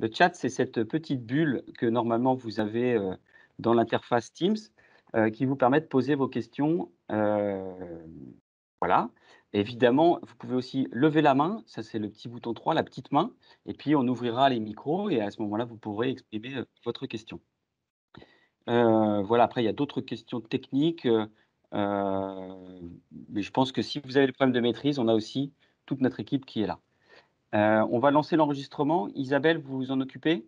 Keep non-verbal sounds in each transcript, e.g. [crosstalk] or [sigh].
Le chat, c'est cette petite bulle que normalement vous avez euh, dans l'interface Teams euh, qui vous permet de poser vos questions. Euh, voilà. Évidemment, vous pouvez aussi lever la main, ça c'est le petit bouton 3, la petite main, et puis on ouvrira les micros et à ce moment-là, vous pourrez exprimer votre question. voilà, après, il y a d'autres questions techniques, mais je pense que si vous avez le problèmes de maîtrise, on a aussi toute notre équipe qui est là. Euh, on va lancer l'enregistrement. Isabelle, vous vous en occupez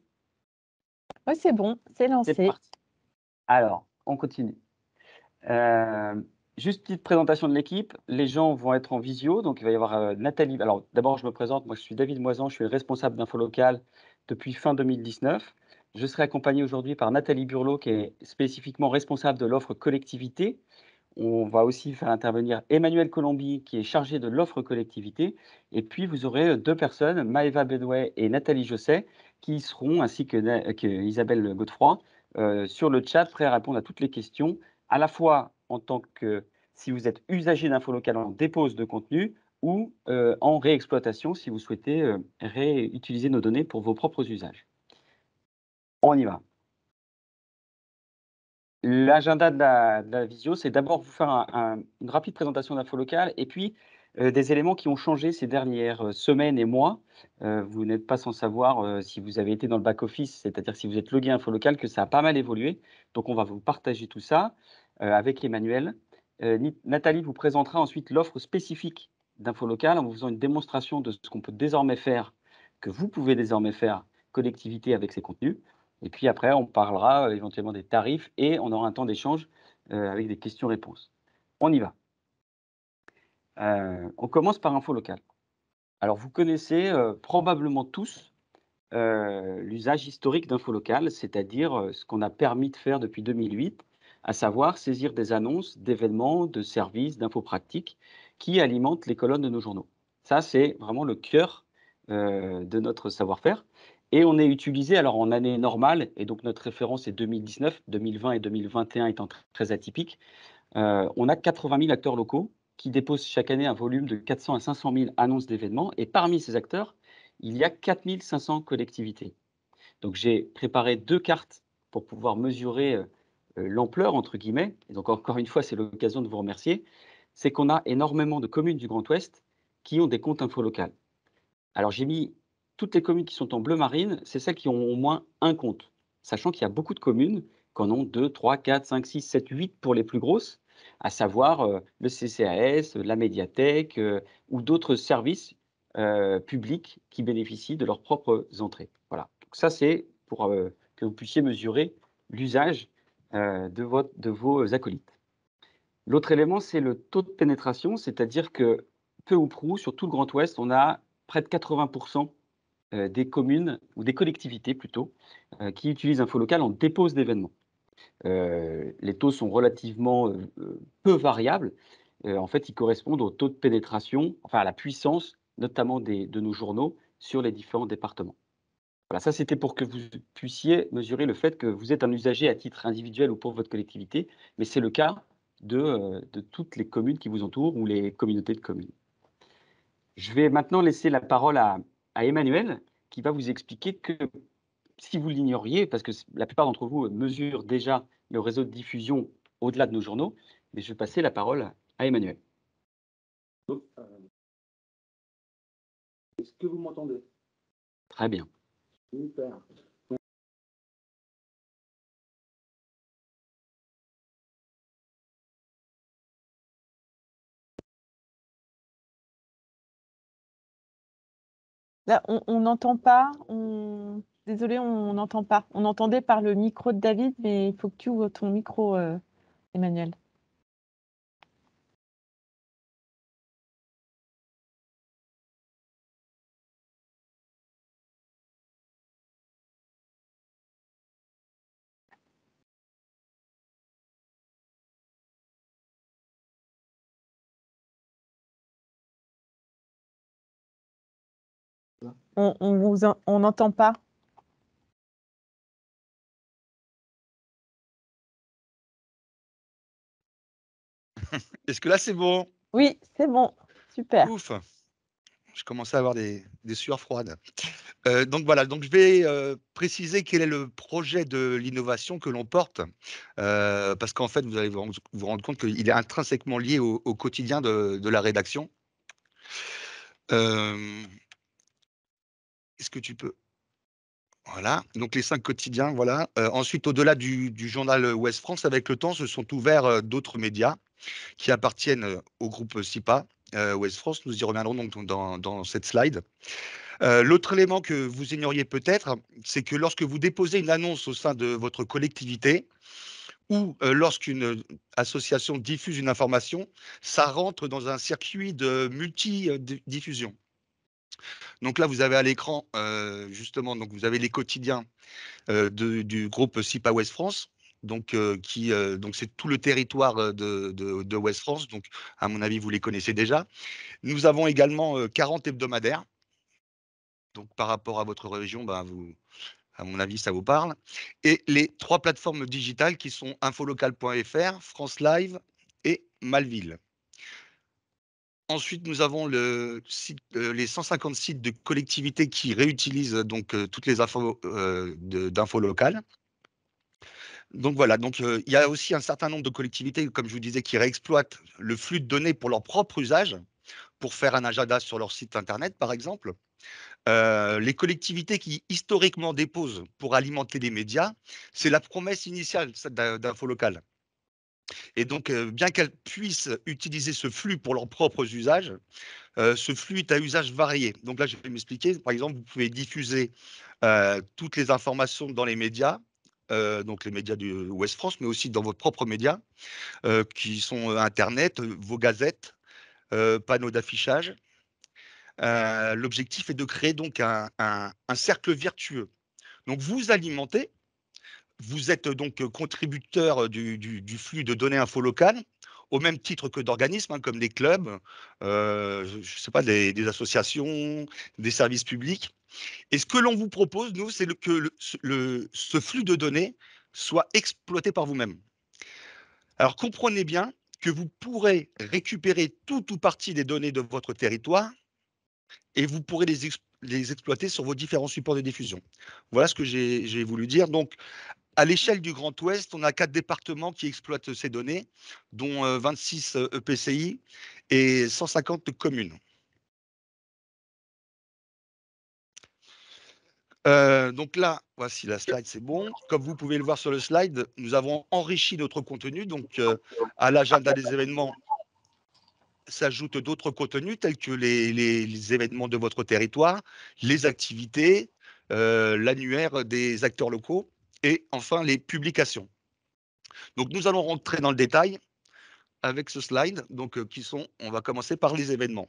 Oui, c'est bon, c'est lancé. Parti. Alors, on continue. Euh, juste petite présentation de l'équipe. Les gens vont être en visio, donc il va y avoir euh, Nathalie. Alors, d'abord, je me présente. Moi, je suis David Moisan, je suis responsable d'Info Local depuis fin 2019. Je serai accompagné aujourd'hui par Nathalie Burlot, qui est spécifiquement responsable de l'offre collectivité, on va aussi faire intervenir Emmanuel Colombi, qui est chargé de l'offre collectivité. Et puis, vous aurez euh, deux personnes, Maëva Bedouet et Nathalie Josset, qui seront, ainsi que, Isabelle Godefroy, euh, sur le chat, prêts à répondre à toutes les questions, à la fois en tant que, si vous êtes usager d'info local en dépose de contenu, ou euh, en réexploitation, si vous souhaitez réutiliser nos données pour vos propres usages. On y va. L'agenda de la, visio, c'est d'abord vous faire une rapide présentation d'infos locales et puis euh, des éléments qui ont changé ces dernières euh, semaines et mois. Euh, vous n'êtes pas sans savoir si vous avez été dans le back-office, c'est-à-dire si vous êtes logué info local, que ça a pas mal évolué. Donc on va vous partager tout ça avec Emmanuel. Nathalie vous présentera ensuite l'offre spécifique d'info local en vous faisant une démonstration de ce qu'on peut désormais faire, que vous pouvez désormais faire collectivité avec ces contenus. Et puis après, on parlera euh, éventuellement des tarifs et on aura un temps d'échange euh, avec des questions-réponses. On y va. Euh, on commence par info Local. Alors, vous connaissez probablement tous l'usage historique d'info Local, c'est-à-dire ce qu'on a permis de faire depuis 2008, à savoir saisir des annonces d'événements, de services, d'infos pratiques qui alimentent les colonnes de nos journaux. Ça, c'est vraiment le cœur de notre savoir-faire. Et on est utilisé alors en année normale, et donc notre référence est 2019, 2020 et 2021 étant très atypiques. Euh, on a 80 000 acteurs locaux qui déposent chaque année un volume de 400 à 500 000 annonces d'événements. Et parmi ces acteurs, il y a 4 500 collectivités. Donc j'ai préparé deux cartes pour pouvoir mesurer euh, l'ampleur, entre guillemets. Et donc encore une fois, c'est l'occasion de vous remercier. C'est qu'on a énormément de communes du Grand Ouest qui ont des comptes info locales. Alors j'ai mis toutes les communes qui sont en bleu marine, c'est celles qui ont au moins un compte. Sachant qu'il y a beaucoup de communes qui en ont 2, 3, 4, 5, 6, 7, 8 pour les plus grosses, à savoir euh, le CCAS, euh, la médiathèque euh, ou d'autres services publics qui bénéficient de leurs propres entrées. Voilà. Donc ça, c'est pour que vous puissiez mesurer l'usage de, votre, de vos acolytes. L'autre élément, c'est le taux de pénétration, c'est-à-dire que peu ou prou, sur tout le Grand Ouest, on a près de 80% euh, des communes ou des collectivités plutôt euh, qui utilisent Info Local en dépose d'événements. Euh, les taux sont relativement peu variables. en fait, ils correspondent au taux de pénétration, enfin à la puissance, notamment des, de nos journaux sur les différents départements. Voilà, ça c'était pour que vous puissiez mesurer le fait que vous êtes un usager à titre individuel ou pour votre collectivité, mais c'est le cas de, de toutes les communes qui vous entourent ou les communautés de communes. Je vais maintenant laisser la parole à, à Emmanuel qui va vous expliquer que si vous l'ignoriez, parce que la plupart d'entre vous mesurent déjà le réseau de diffusion au-delà de nos journaux, mais je vais passer la parole à Emmanuel. Est-ce que vous m'entendez Très bien. Super. on n'entend pas. On... Désolé, on n'entend pas. On entendait par le micro de David, mais il faut que tu ouvres ton micro, euh, Emmanuel. on n'entend pas. [laughs] Est-ce que là, c'est bon Oui, c'est bon. Super. Ouf. Je commençais à avoir des, sueurs froides. Euh, donc voilà, donc je vais euh, préciser quel est le projet de l'innovation que l'on porte, euh, parce qu'en fait, vous allez vous rendre, compte qu'il est intrinsèquement lié au, quotidien de, de la rédaction. Est-ce que tu peux Voilà, donc les cinq quotidiens, voilà. Euh, ensuite, au-delà du, journal Ouest France, avec le temps, se sont ouverts euh, d'autres médias qui appartiennent euh, au groupe SIPA, Ouest France. Nous y reviendrons donc dans, cette slide. L'autre élément que vous ignoriez peut-être, c'est que lorsque vous déposez une annonce au sein de votre collectivité ou lorsqu'une association diffuse une information, ça rentre dans un circuit de multi-diffusion. Donc là, vous avez à l'écran, euh, justement, donc vous avez les quotidiens euh, du groupe SIPA West France. Donc, euh, qui, donc c'est tout le territoire de, de, West France. Donc, à mon avis, vous les connaissez déjà. Nous avons également 40 hebdomadaires. Donc, par rapport à votre région, ben, vous, à mon avis, ça vous parle. Et les trois plateformes digitales qui sont infolocal.fr, France Live et Malville. Ensuite, nous avons euh, les 150 sites de collectivités qui réutilisent euh, donc euh, toutes les infos locales. Donc voilà, donc il y a aussi un certain nombre de collectivités, comme je vous disais, qui réexploitent le flux de données pour leur propre usage, pour faire un agenda sur leur site internet, par exemple. les collectivités qui historiquement déposent pour alimenter les médias, c'est la promesse initiale d'info locale. Et donc, euh, bien qu'elles puissent utiliser ce flux pour leurs propres usages, euh, ce flux est à usage varié. Donc là, je vais m'expliquer. Par exemple, vous pouvez diffuser euh, toutes les informations dans les médias, donc les médias du Ouest France, mais aussi dans vos propres médias, qui sont Internet, vos gazettes, panneaux d'affichage. L'objectif est de créer donc un, un cercle vertueux. Donc vous alimentez vous êtes euh, donc contributeur du, flux de données info locales au même titre que d'organismes hein, comme des clubs, je sais pas, des, associations, des services publics. Et ce que l'on vous propose, nous, c'est que le, ce flux de données soit exploité par vous-même. Alors comprenez bien que vous pourrez récupérer tout ou partie des données de votre territoire et vous pourrez les, les exploiter sur vos différents supports de diffusion. Voilà ce que j'ai voulu dire. Donc, à l'échelle du Grand Ouest, on a quatre départements qui exploitent ces données, dont 26 euh, EPCI euh, e et 150 communes. Euh, donc là, voici la slide, c'est bon. Comme vous pouvez le voir sur le slide, nous avons enrichi notre contenu. Donc, à l'agenda des événements s'ajoutent d'autres contenus tels que les, événements de votre territoire, les activités, l'annuaire des acteurs locaux et enfin les publications. Donc nous allons rentrer dans le détail avec ce slide, donc euh, qui sont, on va commencer par les événements.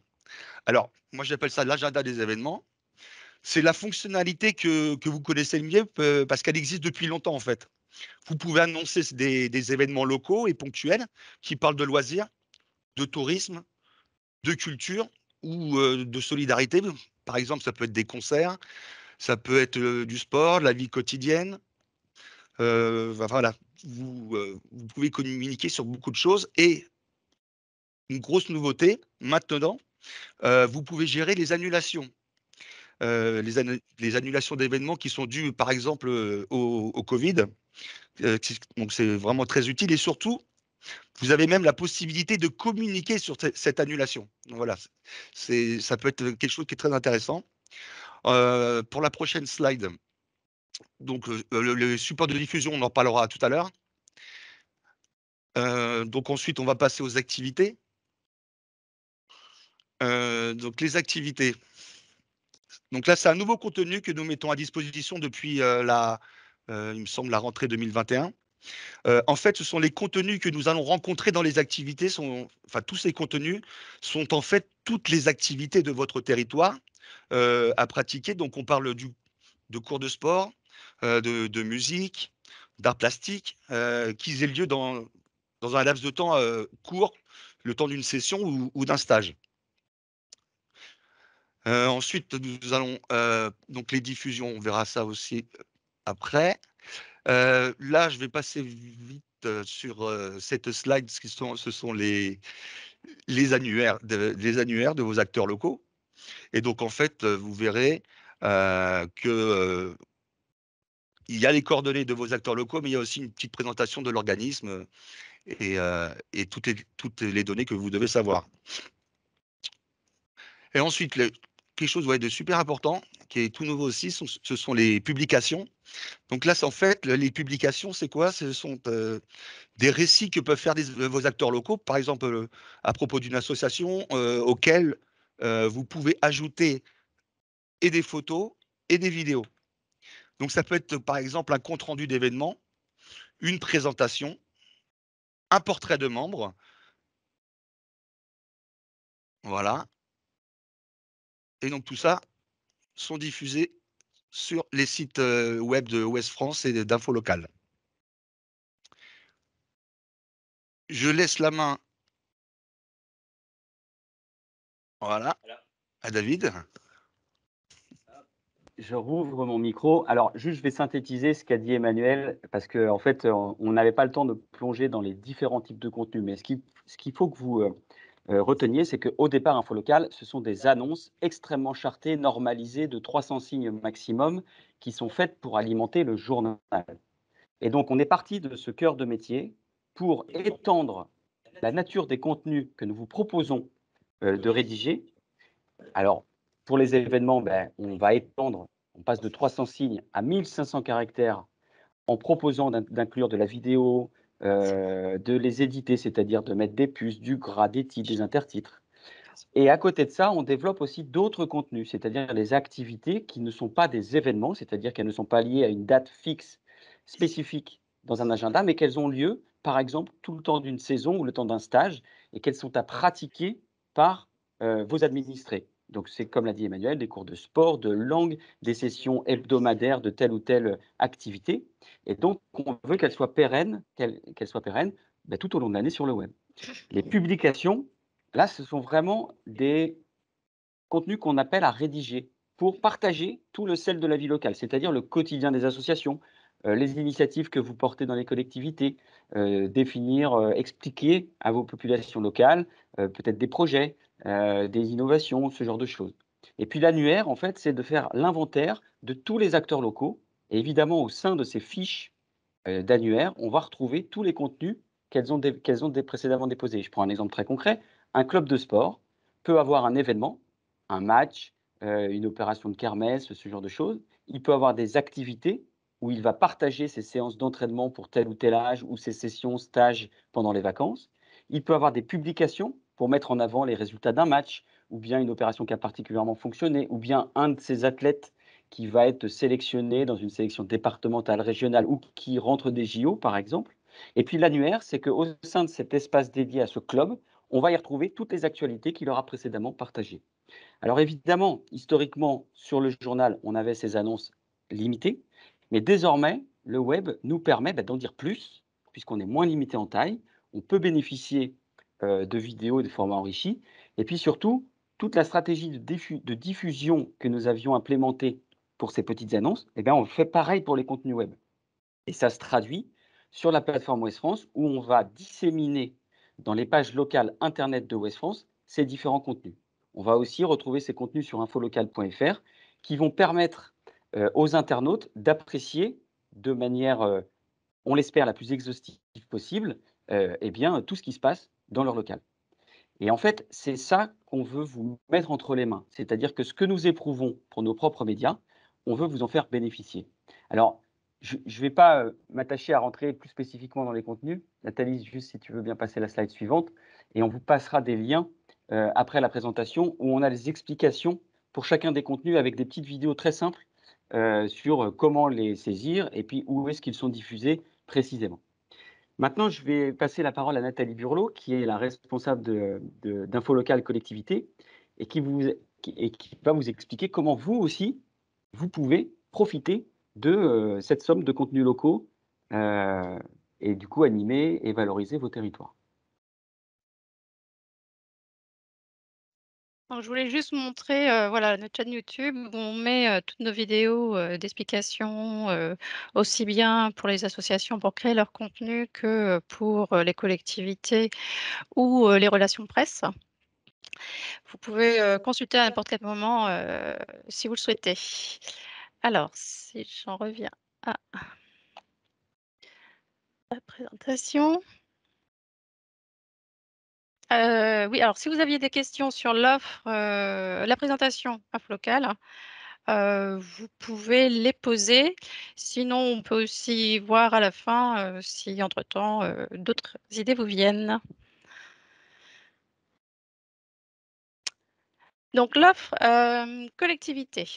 Alors, moi j'appelle ça l'agenda des événements. C'est la fonctionnalité que, vous connaissez le mieux euh, parce qu'elle existe depuis longtemps en fait. Vous pouvez annoncer des, événements locaux et ponctuels qui parlent de loisirs, de tourisme, de culture ou euh, de solidarité. Par exemple, ça peut être des concerts, ça peut être du sport, la vie quotidienne, euh, voilà, euh, vous, pouvez communiquer sur beaucoup de choses. Et une grosse nouveauté, maintenant, euh, vous pouvez gérer les annulations. Les, annulations d'événements qui sont dues, par exemple, au, Covid. donc, c'est vraiment très utile. Et surtout, vous avez même la possibilité de communiquer sur cette annulation. voilà, ça peut être quelque chose qui est très intéressant. pour la prochaine slide, donc le, support de diffusion, on en parlera tout à l'heure. donc ensuite, on va passer aux activités. donc les activités. Donc là, c'est un nouveau contenu que nous mettons à disposition depuis la, il me semble, la rentrée 2021. en fait, ce sont les contenus que nous allons rencontrer dans les activités. Sont, enfin, tous ces contenus sont en fait toutes les activités de votre territoire à pratiquer. Donc, on parle du, de cours de sport, euh, de, musique, d'art plastique, euh, qu'ils aient lieu dans, dans, un laps de temps euh, court, le temps d'une session ou, d'un stage. ensuite, nous allons donc les diffusions, on verra ça aussi après. là, je vais passer vite sur cette slide, ce, qui sont, ce sont les, les, annuaires les annuaires de vos acteurs locaux. Et donc, en fait, vous verrez que il y a les coordonnées de vos acteurs locaux, mais il y a aussi une petite présentation de l'organisme euh, et, euh, toutes, les, données que vous devez savoir. Et ensuite, quelque chose de super important, qui est tout nouveau aussi, ce sont les publications. Donc là, en fait, les publications, c'est quoi Ce sont euh, des récits que peuvent faire vos acteurs locaux, par exemple à propos d'une association auquel vous pouvez ajouter et des photos et des vidéos. Donc ça peut être par exemple un compte-rendu d'événement, une présentation, un portrait de membre. Voilà. Et donc tout ça sont diffusés sur les sites euh, web de Ouest France et d'Info Local. Je laisse la main à David je rouvre mon micro. Alors, juste, je vais synthétiser ce qu'a dit Emmanuel, parce qu'en en fait, on n'avait pas le temps de plonger dans les différents types de contenus. Mais ce qu'il ce qu'il faut que vous euh, euh, reteniez, c'est qu'au départ, Info Local, ce sont des annonces extrêmement chartées, normalisées, de 300 signes maximum, qui sont faites pour alimenter le journal. Et donc, on est parti de ce cœur de métier pour étendre la nature des contenus que nous vous proposons euh, de rédiger. Alors, pour les événements, ben, on va étendre on passe de 300 signes à 1500 caractères en proposant d'inclure de la vidéo, euh, de les éditer, c'est-à-dire de mettre des puces, du gras, des titres, des intertitres. Et à côté de ça, on développe aussi d'autres contenus, c'est-à-dire les activités qui ne sont pas des événements, c'est-à-dire qu'elles ne sont pas liées à une date fixe spécifique dans un agenda, mais qu'elles ont lieu, par exemple, tout le temps d'une saison ou le temps d'un stage, et qu'elles sont à pratiquer par euh, vos administrés. Donc, c'est comme l'a dit Emmanuel, des cours de sport, de langue, des sessions hebdomadaires de telle ou telle activité. Et donc, on veut qu'elle soit pérenne, qu'elle soit pérenne bah, tout au long de l'année sur le web. Les publications, là, ce sont vraiment des contenus qu'on appelle à rédiger pour partager tout le sel de la vie locale, c'est-à-dire le quotidien des associations, euh, les initiatives que vous portez dans les collectivités, euh, définir, euh, expliquer à vos populations locales peut-être des projets, euh, des innovations, ce genre de choses. Et puis l'annuaire, en fait, c'est de faire l'inventaire de tous les acteurs locaux. Et évidemment, au sein de ces fiches euh, d'annuaire, on va retrouver tous les contenus qu'elles ont, précédemment déposés. Je prends un exemple très concret. Un club de sport peut avoir un événement, un match, euh, une opération de kermesse, ce genre de choses. Il peut avoir des activités où il va partager ses séances d'entraînement pour tel ou tel âge ou ses sessions, stages pendant les vacances. Il peut avoir des publications pour mettre en avant les résultats d'un match, ou bien une opération qui a particulièrement fonctionné, ou bien un de ces athlètes qui va être sélectionné dans une sélection départementale, régionale, ou qui rentre des JO, par exemple. Et puis l'annuaire, c'est que au sein de cet espace dédié à ce club, on va y retrouver toutes les actualités qu'il aura précédemment partagées. Alors évidemment, historiquement, sur le journal, on avait ces annonces limitées, mais désormais, le web nous permet bah, d'en dire plus, puisqu'on est moins limité en taille, on peut bénéficier euh, de vidéos et de formats enrichis. Et puis surtout, toute la stratégie de, de diffusion que nous avions implémentée pour ces petites annonces, eh bien, on fait pareil pour les contenus web. Et ça se traduit sur la plateforme West France où on va disséminer dans les pages locales Internet de West France ces différents contenus. On va aussi retrouver ces contenus sur infolocal.fr qui vont permettre euh, aux internautes d'apprécier de manière, euh, on l'espère, la plus exhaustive possible, eh bien, tout ce qui se passe dans leur local. Et en fait, c'est ça qu'on veut vous mettre entre les mains. C'est-à-dire que ce que nous éprouvons pour nos propres médias, on veut vous en faire bénéficier. Alors, je ne vais pas euh, m'attacher à rentrer plus spécifiquement dans les contenus. Nathalie, juste si tu veux bien passer la slide suivante. Et on vous passera des liens euh, après la présentation où on a les explications pour chacun des contenus avec des petites vidéos très simples euh, sur comment les saisir et puis où est-ce qu'ils sont diffusés précisément. Maintenant, je vais passer la parole à Nathalie Burlot, qui est la responsable d'Info Local Collectivité et qui, va vous expliquer comment vous aussi, vous pouvez profiter de euh, cette somme de contenus locaux euh, et du coup animer et valoriser vos territoires. je voulais juste montrer notre chaîne YouTube où on met toutes nos vidéos d'explications d'explication, aussi bien pour les associations pour créer leur contenu que pour les collectivités ou les relations presse. Vous pouvez consulter à n'importe quel moment si vous le souhaitez. Alors, si j'en reviens à la présentation. Euh, oui, alors si vous aviez des questions sur l'offre, euh, la présentation offre locale, hein, euh, vous pouvez les poser. Sinon, on peut aussi voir à la fin si entre-temps d'autres idées vous viennent. Donc l'offre collectivité.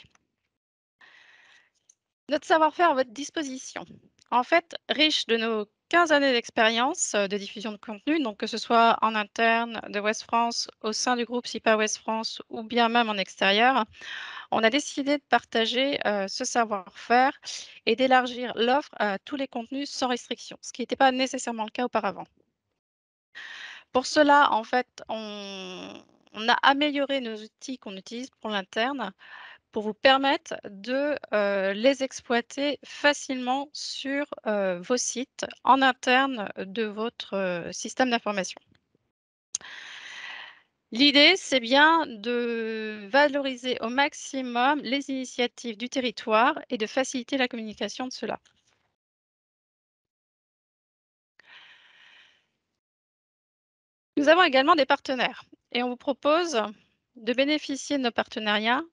Notre savoir-faire à votre disposition. En fait, riche de nos 15 années d'expérience euh, de diffusion de contenu, donc que ce soit en interne de West France, au sein du groupe SIPA West France ou bien même en extérieur, on a décidé de partager euh, ce savoir-faire et d'élargir l'offre à tous les contenus sans restriction, ce qui n'était pas nécessairement le cas auparavant. Pour cela, en fait, on a amélioré nos outils qu'on utilise pour l'interne pour vous permettre de euh, les exploiter facilement sur euh, vos sites en interne de votre euh, système d'information. L'idée, c'est bien de valoriser au maximum les initiatives du territoire et de faciliter la communication de cela. Nous avons également des partenaires et on vous propose de bénéficier de nos partenariats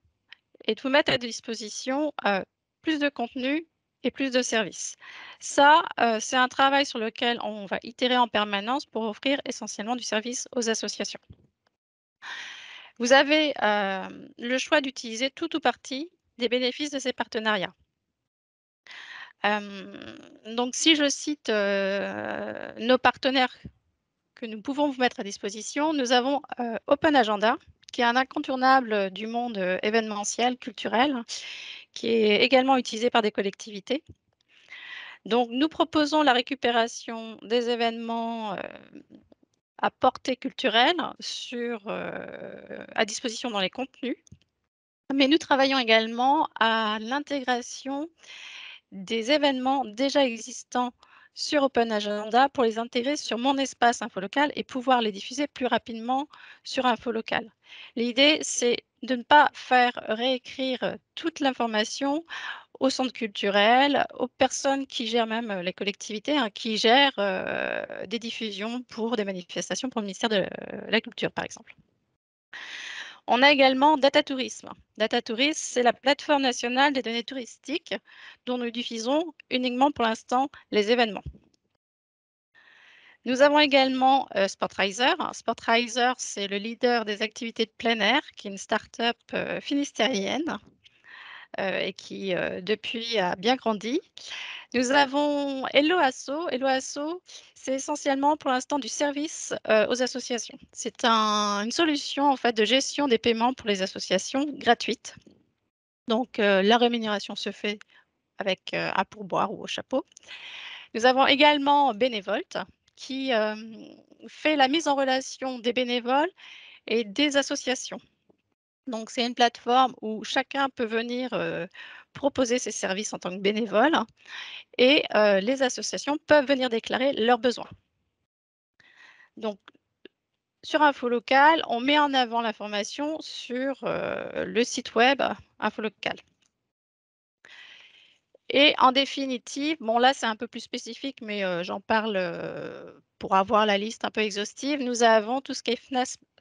et de vous mettre à disposition euh, plus de contenu et plus de services. Ça, euh, c'est un travail sur lequel on va itérer en permanence pour offrir essentiellement du service aux associations. Vous avez euh, le choix d'utiliser tout ou partie des bénéfices de ces partenariats. donc, si je cite nos partenaires que nous pouvons vous mettre à disposition, nous avons Open Agenda, qui est un incontournable du monde événementiel, culturel, qui est également utilisé par des collectivités. Donc, nous proposons la récupération des événements à portée culturelle à disposition dans les contenus. Mais nous travaillons également à l'intégration des événements déjà existants sur Open Agenda pour les intégrer sur mon espace local et pouvoir les diffuser plus rapidement sur local. L'idée, c'est de ne pas faire réécrire toute l'information au centre culturel, aux personnes qui gèrent même euh, les collectivités, hein, qui gèrent euh, des diffusions pour des manifestations pour le ministère de euh, la Culture, par exemple. On a également Data Tourisme. Data Tourisme, c'est la plateforme nationale des données touristiques dont nous diffusons uniquement pour l'instant les événements. Nous avons également euh, Sportriser. c'est le leader des activités de plein air, qui est une start-up euh, finistérienne euh, et qui, euh, depuis, a bien grandi. Nous avons Eloasso. Eloasso, c'est essentiellement pour l'instant du service euh, aux associations. C'est une solution en fait de gestion des paiements pour les associations gratuites Donc la rémunération se fait avec à un pourboire ou au chapeau. Nous avons également Bénévolte qui fait la mise en relation des bénévoles et des associations. Donc, c'est une plateforme où chacun peut venir proposer ses services en tant que bénévole et les associations peuvent venir déclarer leurs besoins. Donc, sur Info Local, on met en avant l'information sur le site web InfoLocal. Et en définitive, bon là c'est un peu plus spécifique, mais j'en parle pour avoir la liste un peu exhaustive. Nous avons tout ce qui est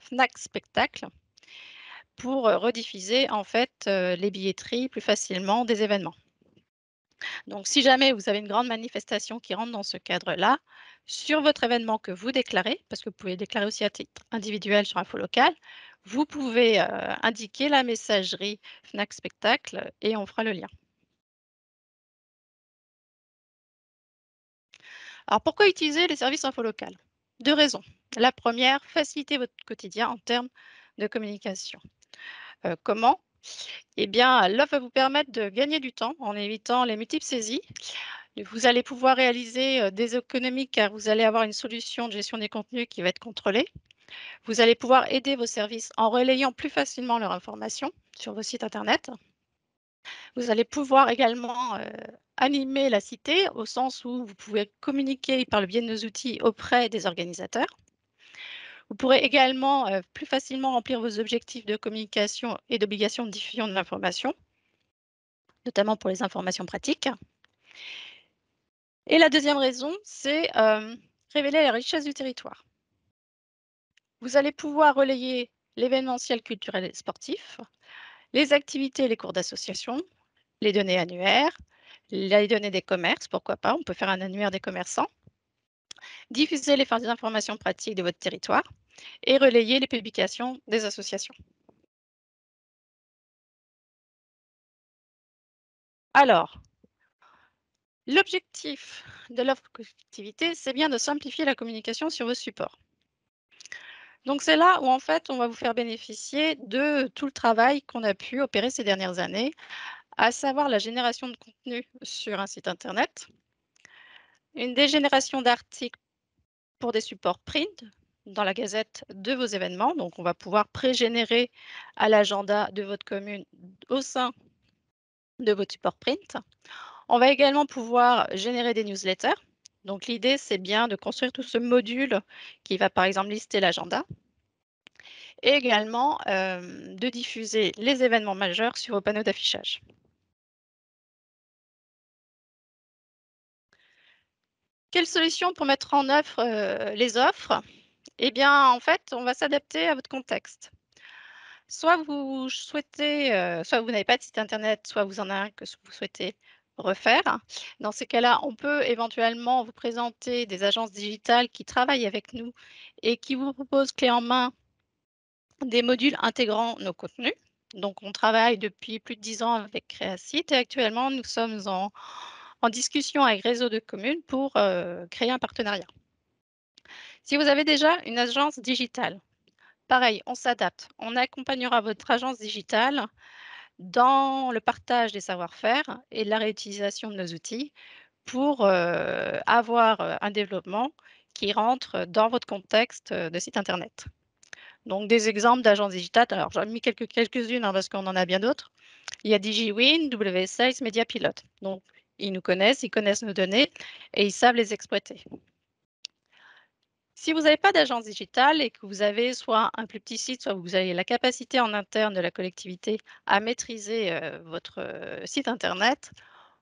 FNAC Spectacle pour rediffuser en fait les billetteries plus facilement des événements. Donc si jamais vous avez une grande manifestation qui rentre dans ce cadre-là, sur votre événement que vous déclarez, parce que vous pouvez déclarer aussi à titre individuel sur Info Local, vous pouvez indiquer la messagerie FNAC Spectacle et on fera le lien. Alors pourquoi utiliser les services info Local Deux raisons. La première, faciliter votre quotidien en termes de communication comment Eh bien, l'offre va vous permettre de gagner du temps en évitant les multiples saisies. Vous allez pouvoir réaliser des économies car vous allez avoir une solution de gestion des contenus qui va être contrôlée. Vous allez pouvoir aider vos services en relayant plus facilement leurs informations sur vos sites Internet. Vous allez pouvoir également animer la cité au sens où vous pouvez communiquer par le biais de nos outils auprès des organisateurs. Vous pourrez également euh, plus facilement remplir vos objectifs de communication et d'obligation de diffusion de l'information, notamment pour les informations pratiques. Et la deuxième raison, c'est euh, révéler la richesse du territoire. Vous allez pouvoir relayer l'événementiel culturel et sportif, les activités et les cours d'association, les données annuaires, les données des commerces, pourquoi pas, on peut faire un annuaire des commerçants, diffuser les informations pratiques de votre territoire et relayer les publications des associations. Alors, l'objectif de l'offre collectivité, c'est bien de simplifier la communication sur vos supports. Donc c'est là où en fait on va vous faire bénéficier de tout le travail qu'on a pu opérer ces dernières années, à savoir la génération de contenu sur un site internet, une dégénération d'articles pour des supports print dans la gazette de vos événements. Donc, on va pouvoir pré-générer à l'agenda de votre commune au sein de votre support print. On va également pouvoir générer des newsletters. Donc, l'idée, c'est bien de construire tout ce module qui va, par exemple, lister l'agenda et également euh, de diffuser les événements majeurs sur vos panneaux d'affichage. Quelles solutions pour mettre en œuvre euh, les offres Eh bien, en fait, on va s'adapter à votre contexte. Soit vous souhaitez, euh, soit vous n'avez pas de site internet, soit vous en avez un que vous souhaitez refaire. Dans ces cas-là, on peut éventuellement vous présenter des agences digitales qui travaillent avec nous et qui vous proposent clé en main des modules intégrant nos contenus. Donc, on travaille depuis plus de dix ans avec Créasite. et actuellement, nous sommes en, en discussion avec Réseau de communes pour euh, créer un partenariat. Si vous avez déjà une agence digitale, pareil, on s'adapte. On accompagnera votre agence digitale dans le partage des savoir-faire et la réutilisation de nos outils pour euh, avoir euh, un développement qui rentre dans votre contexte de site Internet. Donc, des exemples d'agences digitales. Alors, j'en ai mis quelques-unes hein, parce qu'on en a bien d'autres. Il y a DigiWin, W6, Donc, ils nous connaissent, ils connaissent nos données et ils savent les exploiter. Si vous n'avez pas d'agence digitale et que vous avez soit un plus petit site, soit vous avez la capacité en interne de la collectivité à maîtriser euh, votre euh, site Internet,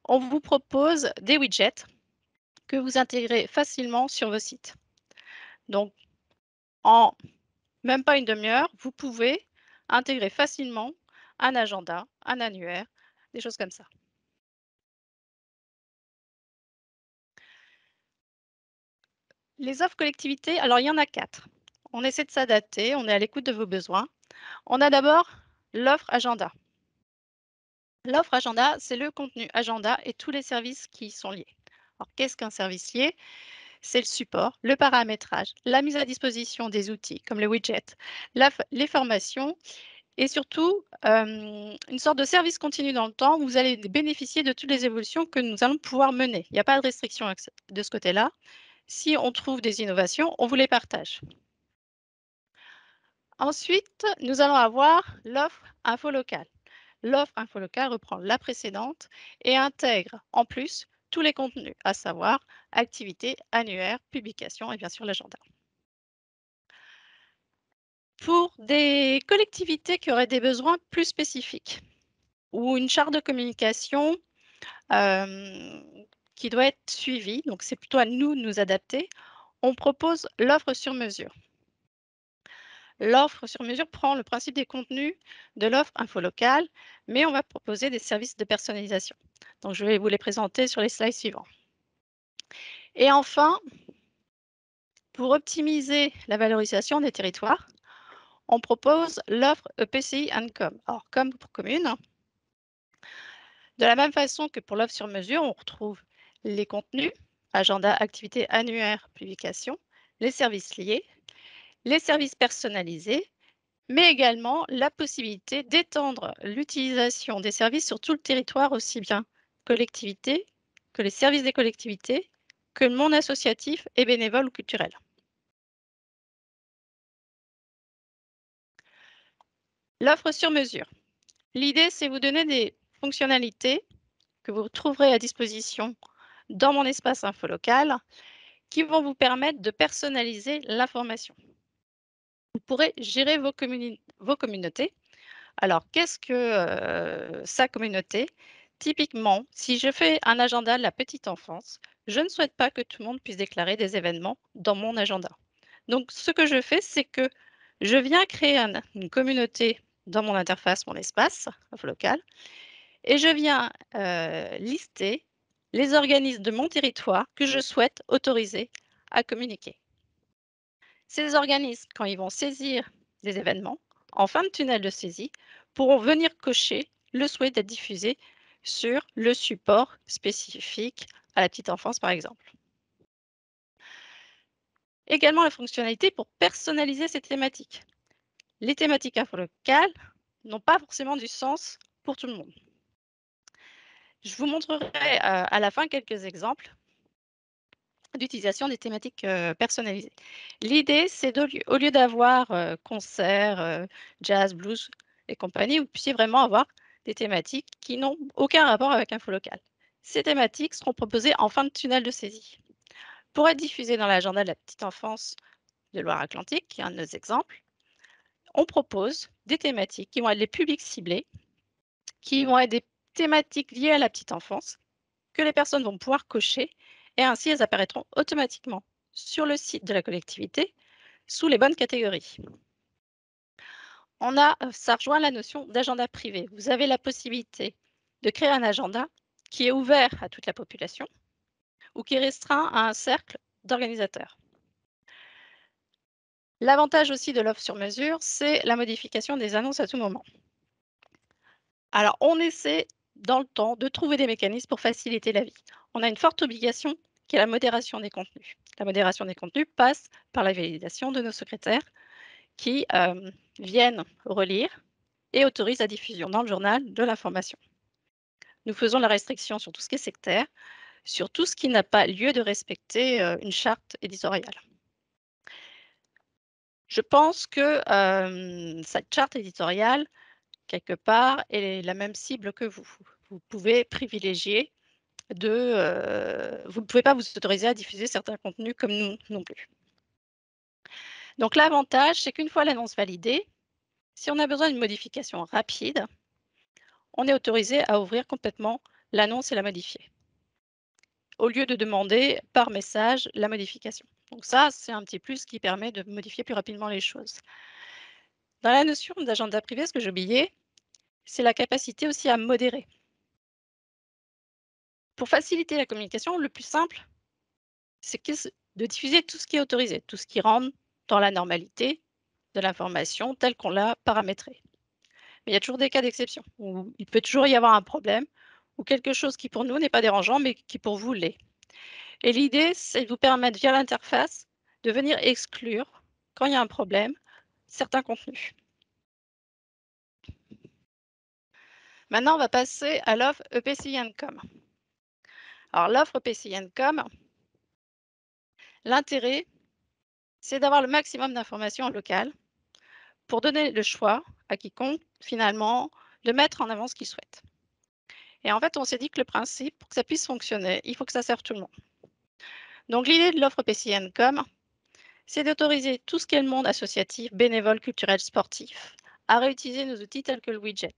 on vous propose des widgets que vous intégrez facilement sur vos sites. Donc, en même pas une demi-heure, vous pouvez intégrer facilement un agenda, un annuaire, des choses comme ça. Les offres collectivités, alors il y en a quatre. On essaie de s'adapter, on est à l'écoute de vos besoins. On a d'abord l'offre agenda. L'offre agenda, c'est le contenu agenda et tous les services qui sont liés. Alors, qu'est-ce qu'un service lié C'est le support, le paramétrage, la mise à disposition des outils comme le widget, les formations et surtout euh, une sorte de service continu dans le temps où vous allez bénéficier de toutes les évolutions que nous allons pouvoir mener. Il n'y a pas de restriction de ce côté-là si on trouve des innovations, on vous les partage. Ensuite, nous allons avoir l'offre info locale. L'offre info locale reprend la précédente et intègre en plus tous les contenus, à savoir activités, annuaires, publications et bien sûr l'agenda. Pour des collectivités qui auraient des besoins plus spécifiques ou une charte de communication euh, qui doit être suivi, donc c'est plutôt à nous de nous adapter, on propose l'offre sur mesure. L'offre sur mesure prend le principe des contenus de l'offre info infolocale, mais on va proposer des services de personnalisation. Donc, je vais vous les présenter sur les slides suivants. Et enfin, pour optimiser la valorisation des territoires, on propose l'offre EPCI and Com, alors comme pour commune. De la même façon que pour l'offre sur mesure, on retrouve les contenus, agenda, activités annuaires, publications, les services liés, les services personnalisés, mais également la possibilité d'étendre l'utilisation des services sur tout le territoire, aussi bien collectivités que les services des collectivités, que le monde associatif et bénévole ou culturel. L'offre sur mesure. L'idée, c'est vous donner des fonctionnalités que vous trouverez à disposition dans mon espace info local, qui vont vous permettre de personnaliser l'information. Vous pourrez gérer vos, communautés. Alors, qu'est-ce que euh, sa communauté Typiquement, si je fais un agenda de la petite enfance, je ne souhaite pas que tout le monde puisse déclarer des événements dans mon agenda. Donc, ce que je fais, c'est que je viens créer une communauté dans mon interface, mon espace local, et je viens euh, lister les organismes de mon territoire que je souhaite autoriser à communiquer. Ces organismes, quand ils vont saisir des événements, en fin de tunnel de saisie, pourront venir cocher le souhait d'être diffusé sur le support spécifique à la petite enfance, par exemple. Également la fonctionnalité pour personnaliser ces thématiques. Les thématiques infolocales n'ont pas forcément du sens pour tout le monde. Je vous montrerai euh, à la fin quelques exemples d'utilisation des thématiques euh, personnalisées. L'idée, c'est au lieu d'avoir euh, concerts, jazz, blues et compagnie, vous puissiez vraiment avoir des thématiques qui n'ont aucun rapport avec Info Local. Ces thématiques seront proposées en fin de tunnel de saisie. Pour être diffusées dans l'agenda de la petite enfance de Loire-Atlantique, qui est un de nos exemples, on propose des thématiques qui vont être les publics ciblés, qui vont être des thématiques liées à la petite enfance que les personnes vont pouvoir cocher et ainsi elles apparaîtront automatiquement sur le site de la collectivité sous les bonnes catégories. On a, euh, ça rejoint la notion d'agenda privé. Vous avez la possibilité de créer un agenda qui est ouvert à toute la population ou qui est restreint à un cercle d'organisateurs. L'avantage aussi de l'offre sur mesure, c'est la modification des annonces à tout moment. Alors, on essaie dans le temps, de trouver des mécanismes pour faciliter la vie. On a une forte obligation qui est la modération des contenus. La modération des contenus passe par la validation de nos secrétaires qui euh, viennent relire et autorisent la diffusion dans le journal de l'information. Nous faisons la restriction sur tout ce qui est sectaire, sur tout ce qui n'a pas lieu de respecter euh, une charte éditoriale. Je pense que euh, cette charte éditoriale quelque part et la même cible que vous. Vous pouvez privilégier de... Euh, vous ne pouvez pas vous autoriser à diffuser certains contenus comme nous non plus. Donc l'avantage, c'est qu'une fois l'annonce validée, si on a besoin d'une modification rapide, on est autorisé à ouvrir complètement l'annonce et la modifier, au lieu de demander par message la modification. Donc ça, c'est un petit plus qui permet de modifier plus rapidement les choses. Dans la notion d'agenda privé, ce que j'oubliais, c'est la capacité aussi à modérer. Pour faciliter la communication, le plus simple, c'est de diffuser tout ce qui est autorisé, tout ce qui rentre dans la normalité de l'information telle qu'on l'a paramétrée. Mais il y a toujours des cas d'exception où il peut toujours y avoir un problème ou quelque chose qui pour nous n'est pas dérangeant mais qui pour vous l'est. Et l'idée, c'est de vous permettre via l'interface de venir exclure quand il y a un problème certains contenus. Maintenant, on va passer à l'offre EPCI Alors, l'offre EPCI l'intérêt, c'est d'avoir le maximum d'informations locales pour donner le choix à quiconque, finalement, de mettre en avant ce qu'il souhaite. Et en fait, on s'est dit que le principe, pour que ça puisse fonctionner, il faut que ça serve tout le monde. Donc, l'idée de l'offre e PCNcom c'est d'autoriser tout ce qu'est le monde associatif, bénévole, culturel, sportif, à réutiliser nos outils tels que le widget,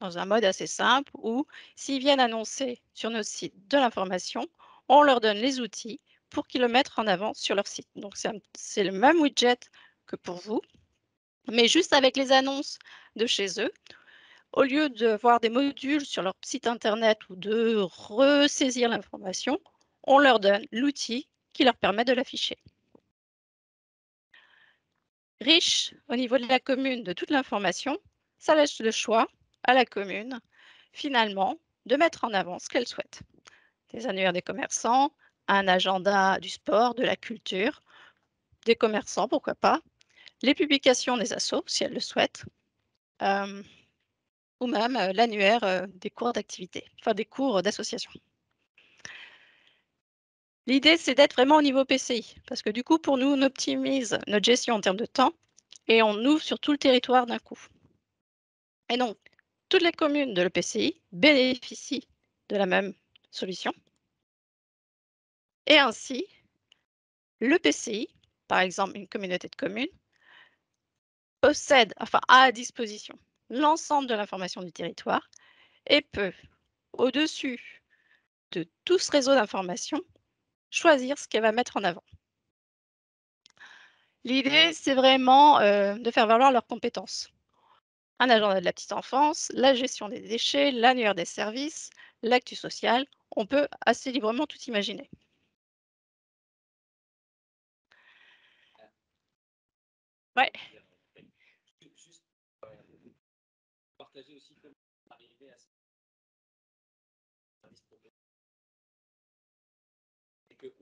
dans un mode assez simple où, s'ils viennent annoncer sur nos sites de l'information, on leur donne les outils pour qu'ils le mettent en avant sur leur site. Donc, c'est le même widget que pour vous, mais juste avec les annonces de chez eux. Au lieu de voir des modules sur leur site internet ou de ressaisir l'information, on leur donne l'outil qui leur permet de l'afficher riche au niveau de la commune de toute l'information, ça laisse le choix à la commune, finalement, de mettre en avant ce qu'elle souhaite. Des annuaires des commerçants, un agenda du sport, de la culture, des commerçants, pourquoi pas, les publications des assos, si elle le souhaite, euh, ou même euh, l'annuaire euh, des cours d'activité, enfin des cours d'association. L'idée, c'est d'être vraiment au niveau PCI, parce que du coup, pour nous, on optimise notre gestion en termes de temps et on ouvre sur tout le territoire d'un coup. Et donc, toutes les communes de l'EPCI bénéficient de la même solution. Et ainsi, PCI, par exemple une communauté de communes, possède, enfin a à disposition l'ensemble de l'information du territoire et peut, au-dessus de tout ce réseau d'informations, choisir ce qu'elle va mettre en avant. L'idée, mmh. c'est vraiment euh, de faire valoir leurs compétences. Un agenda de la petite enfance, la gestion des déchets, l'annuaire des services, l'actu social, on peut assez librement tout imaginer. Ouais,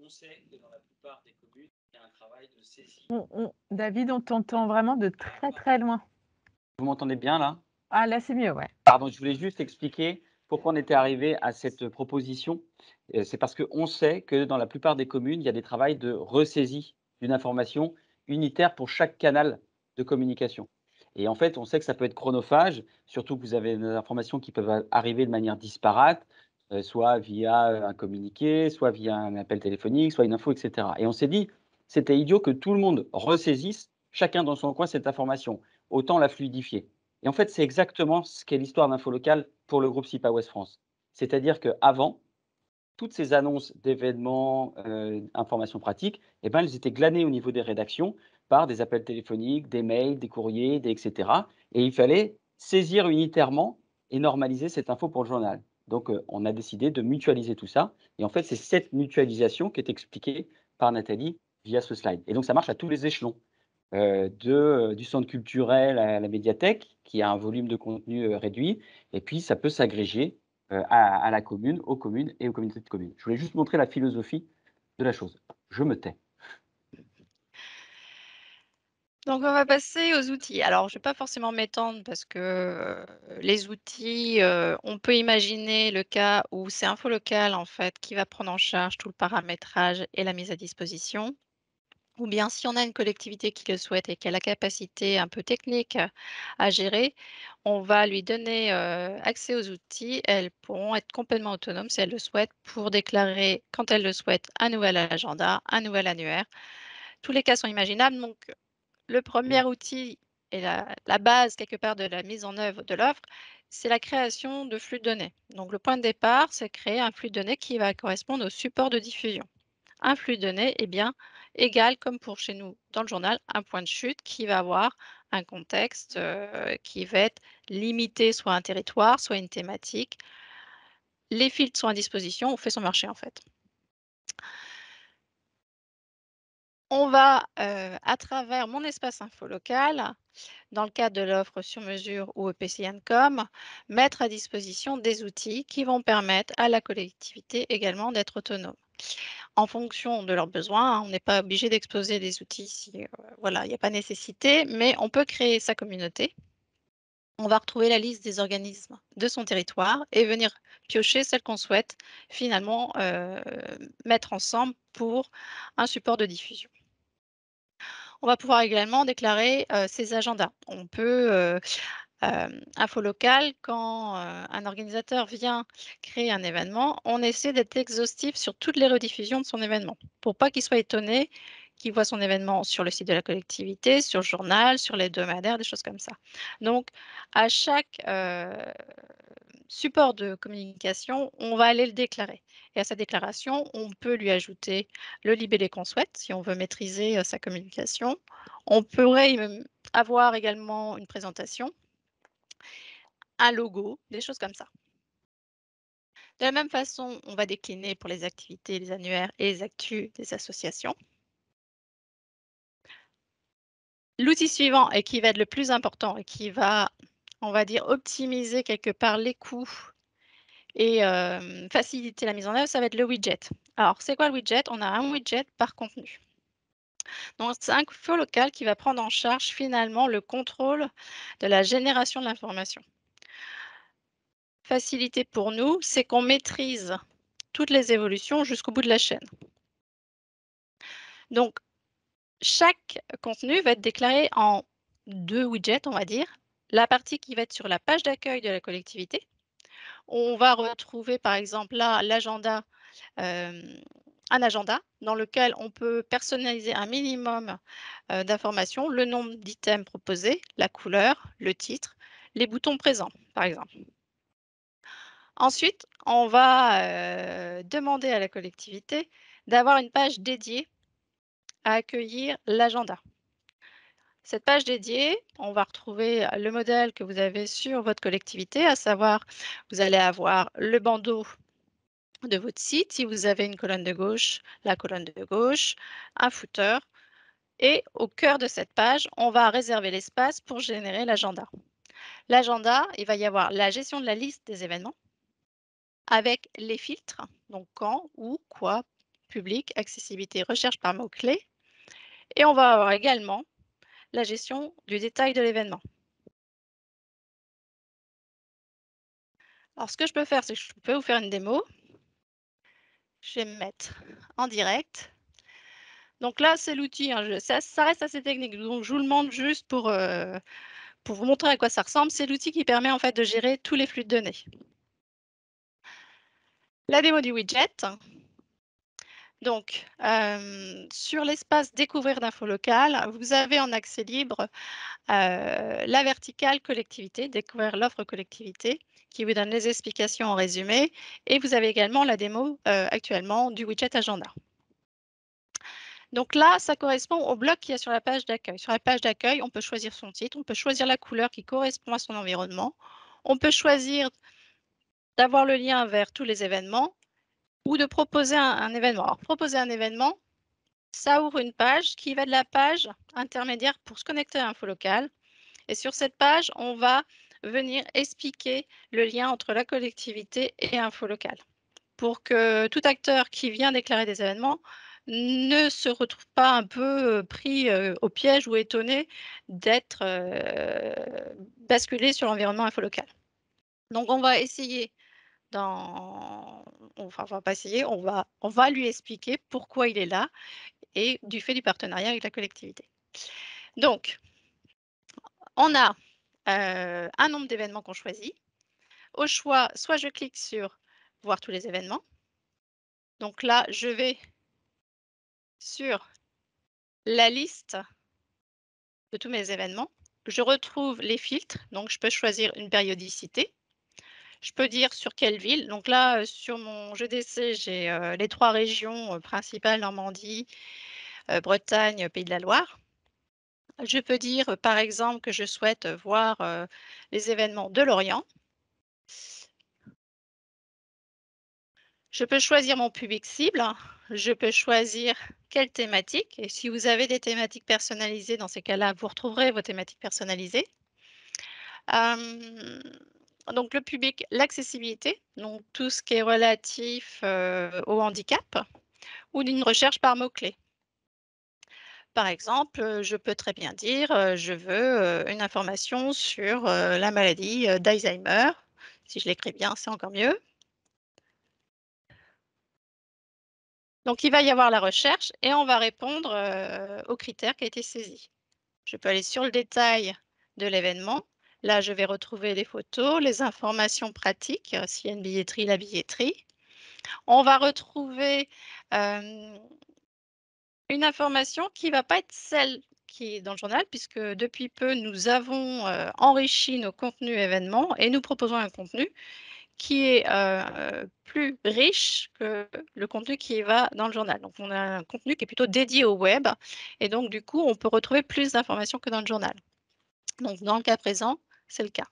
on sait que dans la plupart des communes, il y a un travail de saisie. David, on t'entend vraiment de très très loin. Vous m'entendez bien là Ah là, c'est mieux, ouais. Pardon, je voulais juste expliquer pourquoi on était arrivé à cette proposition. Euh, c'est parce qu'on sait que dans la plupart des communes, il y a des travails de ressaisie d'une information unitaire pour chaque canal de communication. Et en fait, on sait que ça peut être chronophage, surtout que vous avez des informations qui peuvent arriver de manière disparate, euh, soit via un communiqué, soit via un appel téléphonique, soit une info, etc. Et on s'est dit, c'était idiot que tout le monde ressaisisse, chacun dans son coin, cette information. Autant la fluidifier. Et en fait, c'est exactement ce qu'est l'histoire d'info locale pour le groupe CIPA West France. C'est-à-dire qu'avant, toutes ces annonces d'événements, euh, informations pratiques, eh ben, elles étaient glanées au niveau des rédactions par des appels téléphoniques, des mails, des courriers, etc. Et il fallait saisir unitairement et normaliser cette info pour le journal. Donc, euh, on a décidé de mutualiser tout ça. Et en fait, c'est cette mutualisation qui est expliquée par Nathalie via ce slide. Et donc, ça marche à tous les échelons. Euh, de, euh, du centre culturel à la médiathèque, qui a un volume de contenu réduit, et puis ça peut s'agréger à, la commune, aux communes et aux communautés de communes. Je voulais juste montrer la philosophie de la chose. Je me tais. Donc, on va passer aux outils. Alors, je ne vais pas forcément m'étendre parce que les outils, on peut imaginer le cas où c'est Info Local, en fait, qui va prendre en charge tout le paramétrage et la mise à disposition. Ou bien, si on a une collectivité qui le souhaite et qui a la capacité un peu technique à gérer, on va lui donner accès aux outils. Elles pourront être complètement autonomes si elles le souhaitent pour déclarer, quand elles le souhaitent, un nouvel agenda, un nouvel annuaire. Tous les cas sont imaginables, donc le premier outil et la, base quelque part de la mise en œuvre de l'offre, c'est la création de flux de données. Donc le point de départ, c'est créer un flux de données qui va correspondre au support de diffusion. Un flux de données eh bien, égale, comme pour chez nous dans le journal, un point de chute qui va avoir un contexte euh, qui va être limité soit un territoire, soit une thématique. Les filtres sont à disposition, on fait son marché en fait. on va, à travers mon espace info local, dans le cadre de l'offre sur mesure ou EPCNCOM, mettre à disposition des outils qui vont permettre à la collectivité également d'être autonome. En fonction de leurs besoins, hein, on n'est pas obligé d'exposer des outils si voilà, il n'y a pas nécessité, mais on peut créer sa communauté. On va retrouver la liste des organismes de son territoire et venir piocher celles qu'on souhaite finalement mettre ensemble pour un support de diffusion on va pouvoir également déclarer ses euh, agendas. On peut, euh, euh, info local, quand un organisateur vient créer un événement, on essaie d'être exhaustif sur toutes les rediffusions de son événement pour pas qu'il soit étonné qu'il voit son événement sur le site de la collectivité, sur le journal, sur les l'hebdomadaire, des choses comme ça. Donc, à chaque support de communication, on va aller le déclarer. Et à sa déclaration, on peut lui ajouter le libellé qu'on souhaite si on veut maîtriser euh, sa communication. On pourrait avoir également une présentation, un logo, des choses comme ça. De la même façon, on va décliner pour les activités, les annuaires et les actus des associations. L'outil suivant et qui va être le plus important et qui va on va dire, optimiser quelque part les coûts et faciliter la mise en œuvre, ça va être le widget. Alors, c'est quoi le widget On a un widget par contenu. Donc, c'est un flot local qui va prendre en charge finalement le contrôle de la génération de l'information. Facilité pour nous, c'est qu'on maîtrise toutes les évolutions jusqu'au bout de la chaîne. Donc, chaque contenu va être déclaré en deux widgets, on va dire, la partie qui va être sur la page d'accueil de la collectivité. On va retrouver par exemple là l'agenda, un agenda dans lequel on peut personnaliser un minimum d'informations, le nombre d'items proposés, la couleur, le titre, les boutons présents par exemple. Ensuite, on va demander à la collectivité d'avoir une page dédiée à accueillir l'agenda. Cette page dédiée, on va retrouver euh, le modèle que vous avez sur votre collectivité, à savoir, vous allez avoir le bandeau de votre site, si vous avez une colonne de gauche, la colonne de gauche, un footer, et au cœur de cette page, on va réserver l'espace pour générer l'agenda. L'agenda, il va y avoir la gestion de la liste des événements avec les filtres, donc quand, où, quoi, public, accessibilité, recherche par mots-clés. Et on va avoir également la gestion du détail de l'événement. Alors, ce que je peux faire, c'est que je peux vous faire une démo. Je vais me mettre en direct. Donc là, c'est l'outil. Hein, ça, reste assez technique. Donc, je vous le montre juste pour, euh, pour vous montrer à quoi ça ressemble. C'est l'outil qui permet en fait de gérer tous les flux de données. La démo du widget. Donc, sur l'espace découvrir d'infos locales, vous avez en accès libre la verticale collectivité, découvrir l'offre collectivité, qui vous donne les explications en résumé, et vous avez également la démo actuellement du widget agenda. Donc là, ça correspond au bloc qu'il y a sur la page d'accueil. Sur la page d'accueil, on peut choisir son titre, on peut choisir la couleur qui correspond à son environnement, on peut choisir d'avoir le lien vers tous les événements ou de proposer un, événement. Alors, proposer un événement, ça ouvre une page qui va de la page intermédiaire pour se connecter à Info Local. Et sur cette page, on va venir expliquer le lien entre la collectivité et Info Local pour que tout acteur qui vient déclarer des événements ne se retrouve pas un peu euh, pris euh, au piège ou étonné d'être euh, basculé sur l'environnement info local. Donc, on va essayer on va on va, on va lui expliquer pourquoi il est là et du fait du partenariat avec la collectivité. Donc, on a euh, un nombre d'événements qu'on choisit. Au choix, soit je clique sur voir tous les événements. Donc là, je vais sur la liste de tous mes événements. Je retrouve les filtres, donc je peux choisir une périodicité. Je peux dire sur quelle ville. Donc là, sur mon GDC, j'ai les trois régions principales, Normandie, Bretagne, Pays de la Loire. Je peux dire, par exemple, que je souhaite voir les événements de l'Orient. Je peux choisir mon public cible. Hein. Je peux choisir quelle thématique. Et si vous avez des thématiques personnalisées, dans ces cas-là, vous retrouverez vos thématiques personnalisées donc le public, l'accessibilité, donc tout ce qui est relatif euh, au handicap, ou d'une recherche par mots-clés. Par exemple, euh, je peux très bien dire, euh, je veux une information sur la maladie d'Alzheimer. Si je l'écris bien, c'est encore mieux. Donc, il va y avoir la recherche et on va répondre aux critères qui ont été saisis. Je peux aller sur le détail de l'événement Là, je vais retrouver les photos, les informations pratiques, euh, s'il y a une billetterie, la billetterie. On va retrouver une information qui ne va pas être celle qui est dans le journal, puisque depuis peu, nous avons euh, enrichi nos contenus événements et nous proposons un contenu qui est euh, plus riche que le contenu qui va dans le journal. Donc, on a un contenu qui est plutôt dédié au web et donc, du coup, on peut retrouver plus d'informations que dans le journal. Donc, dans le cas présent, c'est le cas.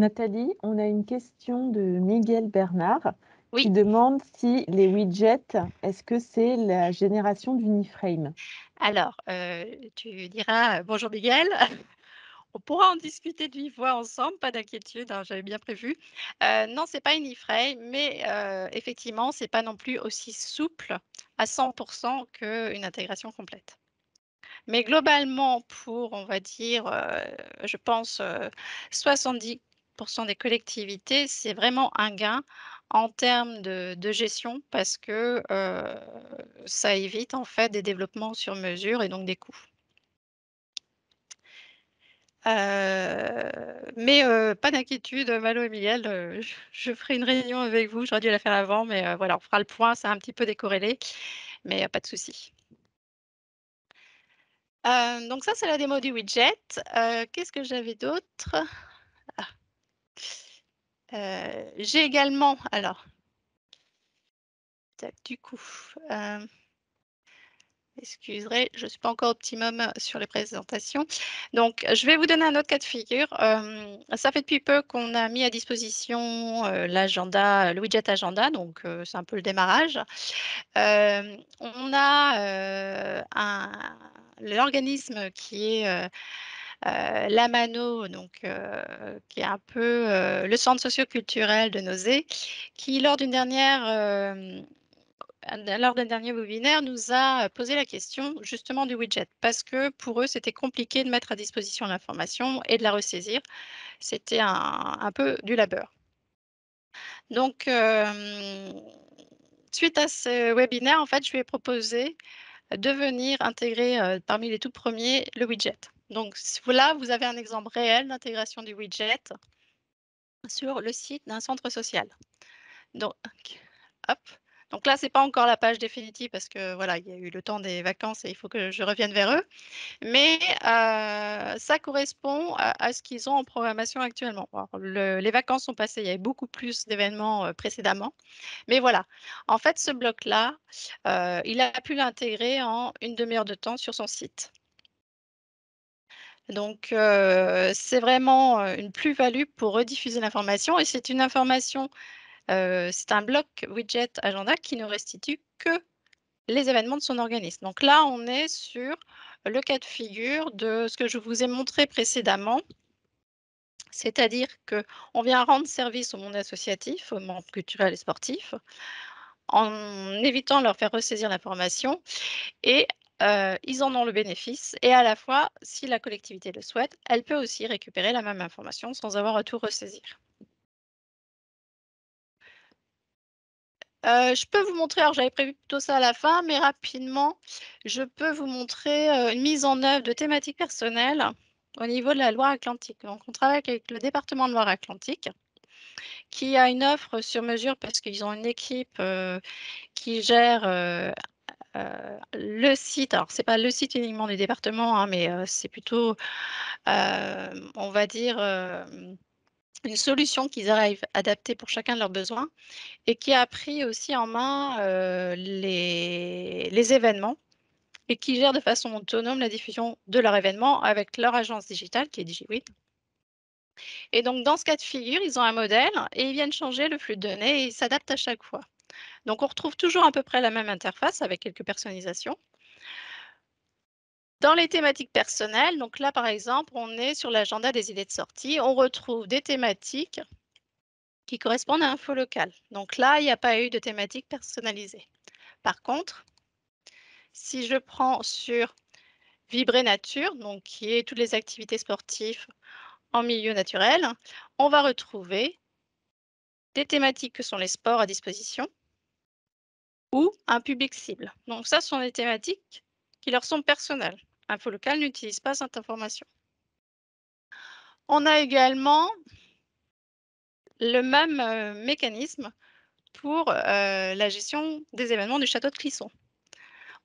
Nathalie, on a une question de Miguel Bernard qui demande si les widgets, est-ce que c'est la génération iframe Alors, euh, tu diras euh, bonjour Miguel. [laughs] On pourra en discuter de fois ensemble, pas d'inquiétude, hein, j'avais bien prévu. Euh, non, c'est pas une iframe, mais effectivement, c'est pas non plus aussi souple à 100% qu'une intégration complète. Mais globalement, pour, on va dire, euh, je pense, 70% euh, des collectivités, c'est vraiment un gain en termes de, gestion parce que euh, ça évite en fait des développements sur mesure et donc des coûts. mais pas d'inquiétude, Malo et Miguel, je ferai une réunion avec vous, j'aurais dû la faire avant, mais voilà, on fera le point, c'est un petit peu décorrélé, mais il a pas de souci. Euh, donc ça, c'est la démo du widget. Euh, qu'est-ce que j'avais d'autre ah. euh, J'ai également, alors, du coup, excuserez, je ne suis pas encore optimum sur les présentations. Donc, je vais vous donner un autre cas de figure. ça fait depuis peu qu'on a mis à disposition l'agenda, le widget agenda, donc c'est un peu le démarrage. on a un l'organisme qui est euh, euh, l'AMANO, donc, euh, qui est un peu le centre socioculturel de Nausée, qui, lors d'une dernière. lors d'un dernier webinaire, nous a posé la question justement du widget parce que pour eux, c'était compliqué de mettre à disposition l'information et de la ressaisir. C'était un, un, peu du labeur. Donc, suite à ce webinaire, en fait, je lui ai proposé de venir intégrer euh, parmi les tout premiers le widget. Donc là, vous avez un exemple réel d'intégration du widget sur le site d'un centre social. Donc, hop, donc là, ce n'est pas encore la page définitive parce que voilà, il y a eu le temps des vacances et il faut que je revienne vers eux. Mais euh, ça correspond à, ce qu'ils ont en programmation actuellement. les vacances sont passées, il y avait beaucoup plus d'événements euh, précédemment. Mais voilà, en fait, ce bloc-là, euh, il a pu l'intégrer en une demi-heure de temps sur son site. Donc, c'est vraiment une plus-value pour rediffuser l'information et c'est une information euh, c'est un bloc widget agenda qui ne restitue que les événements de son organisme. Donc là, on est sur le cas de figure de ce que je vous ai montré précédemment, c'est-à-dire qu'on vient rendre service au monde associatif, au monde culturel et sportif, en évitant de leur faire ressaisir l'information et euh, ils en ont le bénéfice et à la fois, si la collectivité le souhaite, elle peut aussi récupérer la même information sans avoir à tout ressaisir. Euh, je peux vous montrer, alors j'avais prévu plutôt ça à la fin, mais rapidement, je peux vous montrer euh, une mise en œuvre de thématiques personnelles au niveau de la Loire-Atlantique. Donc, on travaille avec le département de Loire-Atlantique qui a une offre sur mesure parce qu'ils ont une équipe euh, qui gère le site, alors c'est pas le site uniquement du département, hein, mais c'est plutôt, on va dire, une solution qu'ils arrivent adapter pour chacun de leurs besoins et qui a pris aussi en main euh, les, événements et qui gère de façon autonome la diffusion de leur événement avec leur agence digitale qui est DigiWeed. Et donc dans ce cas de figure, ils ont un modèle et ils viennent changer le flux de données et ils s'adaptent à chaque fois. Donc on retrouve toujours à peu près la même interface avec quelques personnalisations. Dans les thématiques personnelles, donc là par exemple, on est sur l'agenda des idées de sortie, on retrouve des thématiques qui correspondent à un faux local. Donc là, il n'y a pas eu de thématique personnalisée. Par contre, si je prends sur Vibrer Nature, donc qui est toutes les activités sportives en milieu naturel, on va retrouver des thématiques que sont les sports à disposition ou un public cible. Donc ça, ce sont des thématiques qui leur sont personnelles. local n'utilise pas cette information. On a également le même euh, mécanisme pour euh, la gestion des événements du château de Clisson.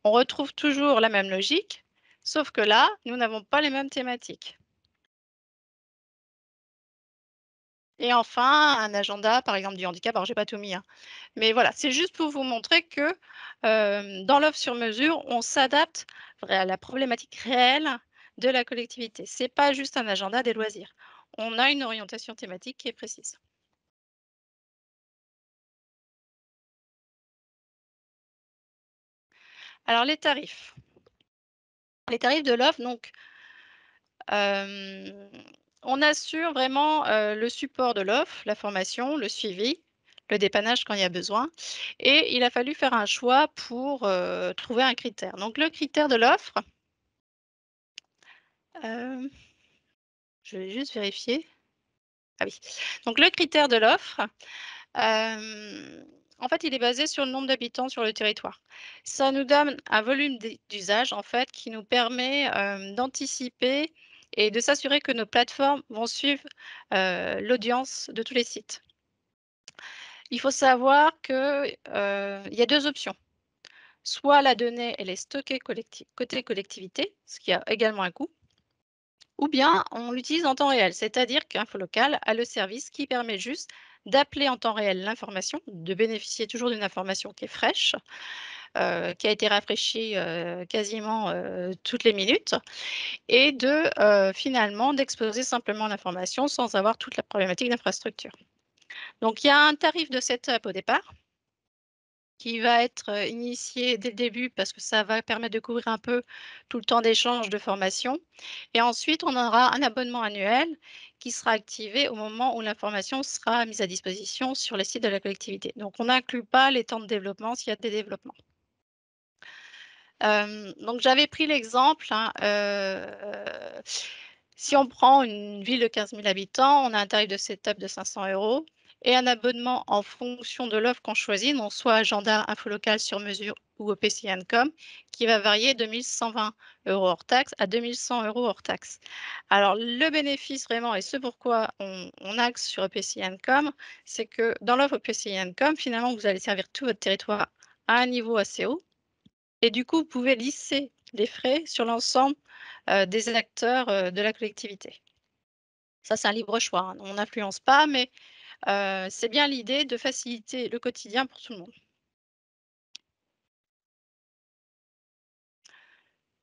On retrouve toujours la même logique, sauf que là, nous n'avons pas les mêmes thématiques. Et enfin, un agenda, par exemple, du handicap. Alors, je n'ai pas tout mis. Hein. Mais voilà, c'est juste pour vous montrer que dans l'offre sur mesure, on s'adapte à la problématique réelle de la collectivité. Ce n'est pas juste un agenda des loisirs. On a une orientation thématique qui est précise. Alors, les tarifs. Les tarifs de l'offre, donc, on assure vraiment le support de l'offre, la formation, le suivi, le dépannage quand il y a besoin. Et il a fallu faire un choix pour trouver un critère. Donc le critère de l'offre, je vais juste vérifier. Ah oui. Donc le critère de l'offre, en fait, il est basé sur le nombre d'habitants sur le territoire. Ça nous donne un volume d'usage en fait qui nous permet d'anticiper et de s'assurer que nos plateformes vont suivre euh, l'audience de tous les sites. Il faut savoir qu'il euh, y a deux options. Soit la donnée est stockée côté collectivité, ce qui a également un coût, ou bien on l'utilise en temps réel, c'est-à-dire qu'InfoLocal a le service qui permet juste d'appeler en temps réel l'information, de bénéficier toujours d'une information qui est fraîche, euh, qui a été rafraîchi euh, quasiment euh, toutes les minutes, et de finalement d'exposer simplement l'information sans avoir toute la problématique d'infrastructure. Donc il y a un tarif de setup au départ qui va être initié dès le début parce que ça va permettre de couvrir un peu tout le temps d'échange de formation. Et ensuite, on aura un abonnement annuel qui sera activé au moment où l'information sera mise à disposition sur les sites de la collectivité. Donc, on n'inclut pas les temps de développement s'il y a des développements donc j'avais pris l'exemple, hein, euh, si on prend une ville de 15 000 habitants, on a un tarif de setup de 500 euros et un abonnement en fonction de l'offre qu'on choisit, donc soit agenda, info local sur mesure ou OPC qui va varier de 1120 euros hors taxe à 2100 euros hors taxe. Alors, le bénéfice vraiment, et ce pourquoi on, on axe sur OPC c'est que dans l'offre OPC finalement, vous allez servir tout votre territoire à un niveau assez haut, et du coup, vous pouvez lisser les frais sur l'ensemble euh, des acteurs euh, de la collectivité. Ça, c'est un libre choix. Hein. On n'influence pas, mais euh, c'est bien l'idée de faciliter le quotidien pour tout le monde.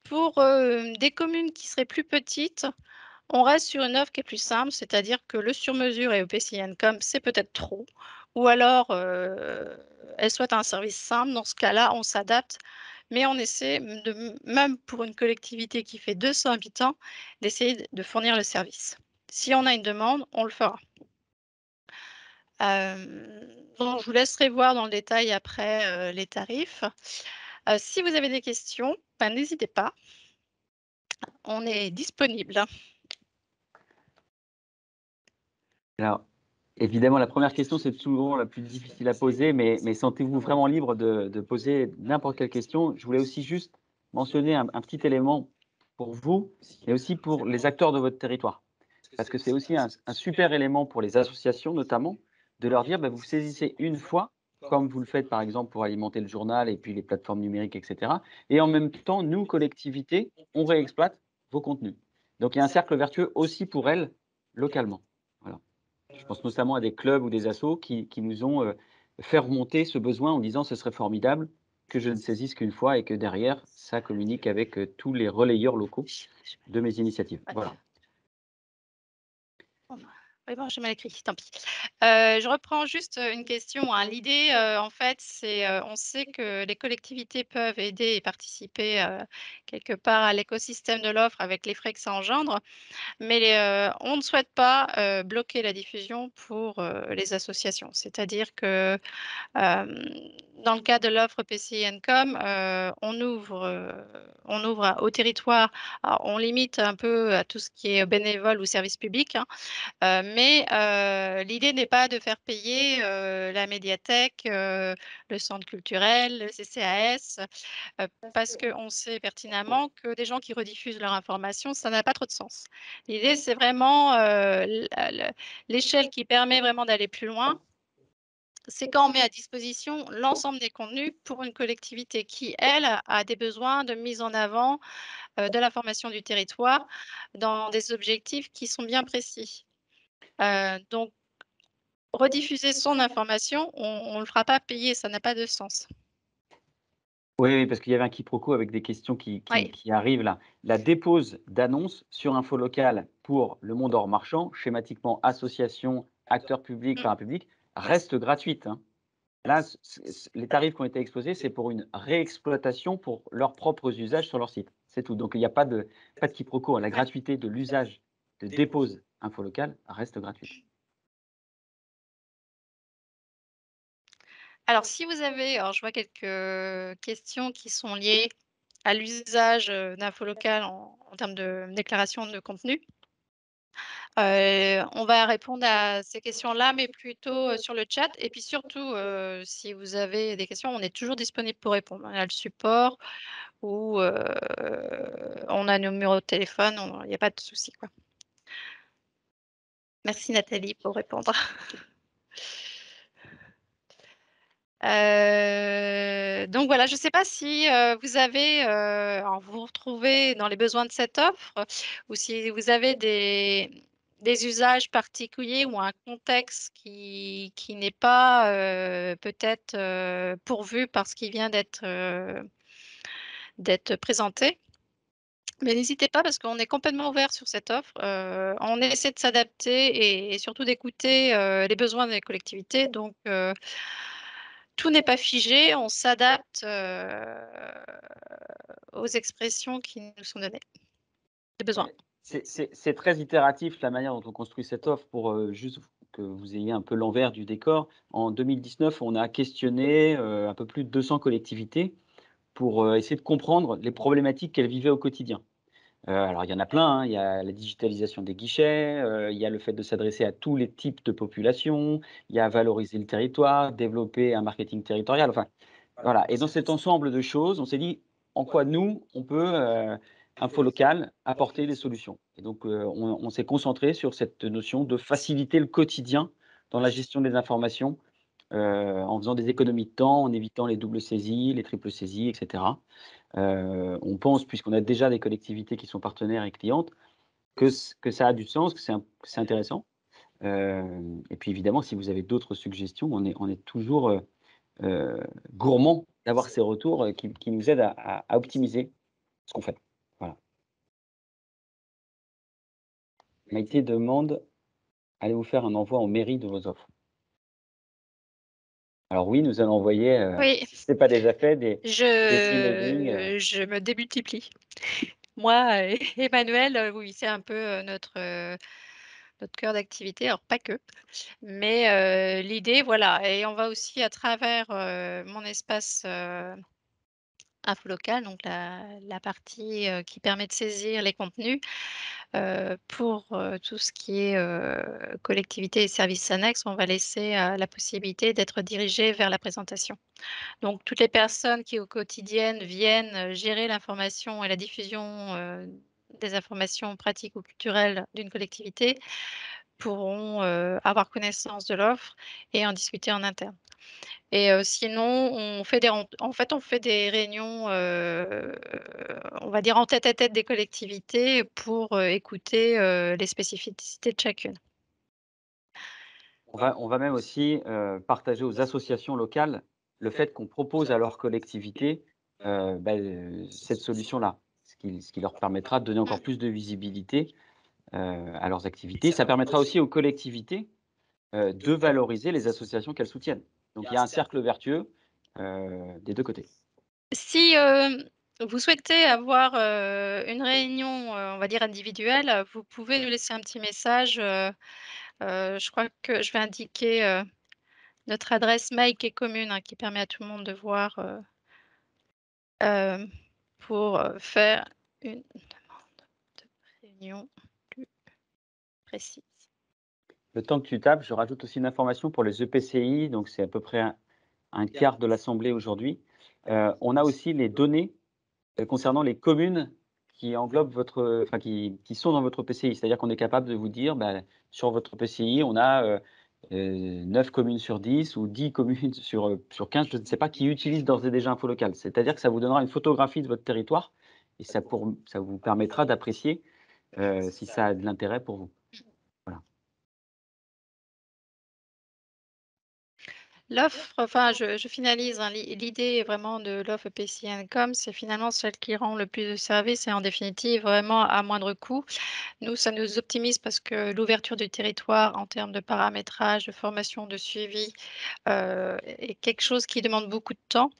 Pour des communes qui seraient plus petites, on reste sur une offre qui est plus simple, c'est-à-dire que le sur-mesure et PCN comme c'est peut-être trop, ou alors elle soit un service simple. Dans ce cas-là, on s'adapte mais on essaie, même pour une collectivité qui fait 200 habitants, d'essayer de fournir le service. Si on a une demande, on le fera. Euh, je vous laisserai voir dans le détail après euh, les tarifs. Euh, si vous avez des questions, ben, n'hésitez pas. On est disponible. Alors, Évidemment, la première question, c'est souvent la plus difficile à poser, mais, sentez-vous vraiment libre de, poser n'importe quelle question. Je voulais aussi juste mentionner un, petit élément pour vous et aussi pour les acteurs de votre territoire. Parce que c'est aussi un, super élément pour les associations, notamment, de leur dire, bah, vous saisissez une fois, comme vous le faites par exemple pour alimenter le journal et puis les plateformes numériques, etc. Et en même temps, nous, collectivités, on réexploite vos contenus. Donc il y a un cercle vertueux aussi pour elles, localement. Je pense notamment à des clubs ou des assos qui, nous ont euh, fait remonter ce besoin en disant ce serait formidable que je ne saisisse qu'une fois et que derrière, ça communique avec euh, tous les relayeurs locaux de mes initiatives. Voilà. Oui, bon, j'ai mal écrit, tant pis. Euh, je reprends juste une question. Hein. L'idée, en fait, c'est qu'on on sait que les collectivités peuvent aider et participer quelque part à l'écosystème de l'offre avec les frais que ça engendre, mais on ne souhaite pas bloquer la diffusion pour les associations. C'est-à-dire que dans le cas de l'offre PCI on ouvre, on ouvre au territoire, on limite un peu à tout ce qui est bénévole ou service public, hein, mais l'idée n'est pas de faire payer la médiathèque, le centre culturel, le CCAS, parce qu'on sait pertinemment que des gens qui rediffusent leur information, ça n'a pas trop de sens. L'idée, c'est vraiment l'échelle qui permet vraiment d'aller plus loin. C'est quand on met à disposition l'ensemble des contenus pour une collectivité qui, elle, a des besoins de mise en avant de la formation du territoire dans des objectifs qui sont bien précis donc, rediffuser son information, on ne le fera pas payer, ça n'a pas de sens. Oui, parce qu'il y avait un quiproquo avec des questions qui, arrivent là. La dépose d'annonces sur info local pour le monde hors marchand, schématiquement association, acteur public, mmh. par un public, reste gratuite. Hein. Là, les tarifs qui ont été exposés, c'est pour une réexploitation pour leurs propres usages sur leur site. C'est tout. Donc, il n'y a pas de, pas quiproquo. Hein. La gratuité de l'usage de dépose Info local reste gratuit. Alors, si vous avez, alors je vois quelques euh, questions qui sont liées à l'usage euh, d'info locale en, termes de déclaration de contenu. Euh, on va répondre à ces questions-là, mais plutôt sur le chat. Et puis surtout, si vous avez des questions, on est toujours disponible pour répondre. On a le support ou on a nos numéros de téléphone, il n'y a pas de souci. quoi. Merci Nathalie pour répondre. [laughs] Euh, donc voilà, je ne sais pas si euh, vous avez, euh, vous, vous retrouvez dans les besoins de cette offre ou si vous avez des, usages particuliers ou un contexte qui, n'est pas peut-être pourvu parce qu'il vient d'être présenté. Mais n'hésitez pas parce qu'on est complètement ouvert sur cette offre. Euh, on essaie de s'adapter et, surtout d'écouter euh, les besoins des collectivités. Donc, euh, tout n'est pas figé, on s'adapte aux expressions qui nous sont données, des besoins. C'est très itératif la manière dont on construit cette offre pour juste que vous ayez un peu l'envers du décor. En 2019, on a questionné un peu plus de 200 collectivités pour euh, essayer de comprendre les problématiques qu'elle vivait au quotidien. Euh, alors, il y en a plein. Hein. Il y a la digitalisation des guichets, euh, il y a le fait de s'adresser à tous les types de populations, il y a valoriser le territoire, développer un marketing territorial. Enfin, voilà. Et dans cet ensemble de choses, on s'est dit en quoi nous, on peut, info local, apporter des solutions. Et donc, on s'est concentré sur cette notion de faciliter le quotidien dans la gestion des informations euh, en faisant des économies de temps, en évitant les doubles saisies, les triples saisies, etc. Euh, on pense, puisqu'on a déjà des collectivités qui sont partenaires et clientes, que, que ça a du sens, que c'est intéressant. Euh, et puis évidemment, si vous avez d'autres suggestions, on est, on est toujours gourmand d'avoir ces retours qui, nous aident à, optimiser ce qu'on fait. Voilà. Maïté demande allez vous faire un envoi en mairie de vos offres. Alors oui, nous allons envoyer, C'est euh, ce n'est pas déjà fait, des... Je, euh. Euh, je me démultiplie. Moi, [laughs] Emmanuel, oui, c'est un peu notre notre cœur d'activité, alors pas que, mais l'idée, voilà, et on va aussi à travers mon espace, app local, donc la, partie qui permet de saisir les contenus pour tout ce qui est collectivité et services annexes, on va laisser la possibilité d'être dirigé vers la présentation. Donc toutes les personnes qui au quotidien viennent gérer l'information et la diffusion des informations pratiques ou culturelles d'une collectivité pourront avoir connaissance de l'offre et en discuter en interne. Et sinon, on fait des, en fait, on fait des réunions, on va dire en tête à tête des collectivités pour écouter les spécificités de chacune. On va, même aussi partager aux associations locales le fait qu'on propose à leur collectivité bah, cette solution-là, ce qui, ce qui, leur permettra de donner encore mmh. plus de visibilité à leurs activités. Ça permettra aussi aux collectivités de valoriser les associations qu'elles soutiennent. Donc il y a un cercle vertueux euh, des deux côtés. Si euh, vous souhaitez avoir euh, une réunion, on va dire individuelle, vous pouvez nous laisser un petit message. je crois que je vais indiquer notre adresse mail qui est commune, hein, qui permet à tout le monde de voir pour faire une demande de réunion plus précise le temps que tu tapes, je rajoute aussi une information pour les EPCI, donc c'est à peu près un, quart de l'Assemblée aujourd'hui. Euh, on a aussi les données euh, concernant les communes qui englobent votre, enfin, qui, sont dans votre e PCI. C'est-à-dire qu'on est capable de vous dire, bah, sur votre e PCI, on a euh, 9 euh, communes sur 10 ou 10 communes [laughs] sur, sur 15, je ne sais pas, qui utilisent d'ores et déjà Info Local. C'est-à-dire que ça vous donnera une photographie de votre territoire et ça, pour, ça vous permettra d'apprécier si ça a de l'intérêt pour vous. L'offre, enfin, je, finalise. Hein, l'idée vraiment de l'offre PCNcom, c'est finalement celle qui rend le plus de services et en définitive vraiment à moindre coût. Nous, ça nous optimise parce que l'ouverture du territoire en termes de paramétrage, de formation, de suivi euh, est quelque chose qui demande beaucoup de temps.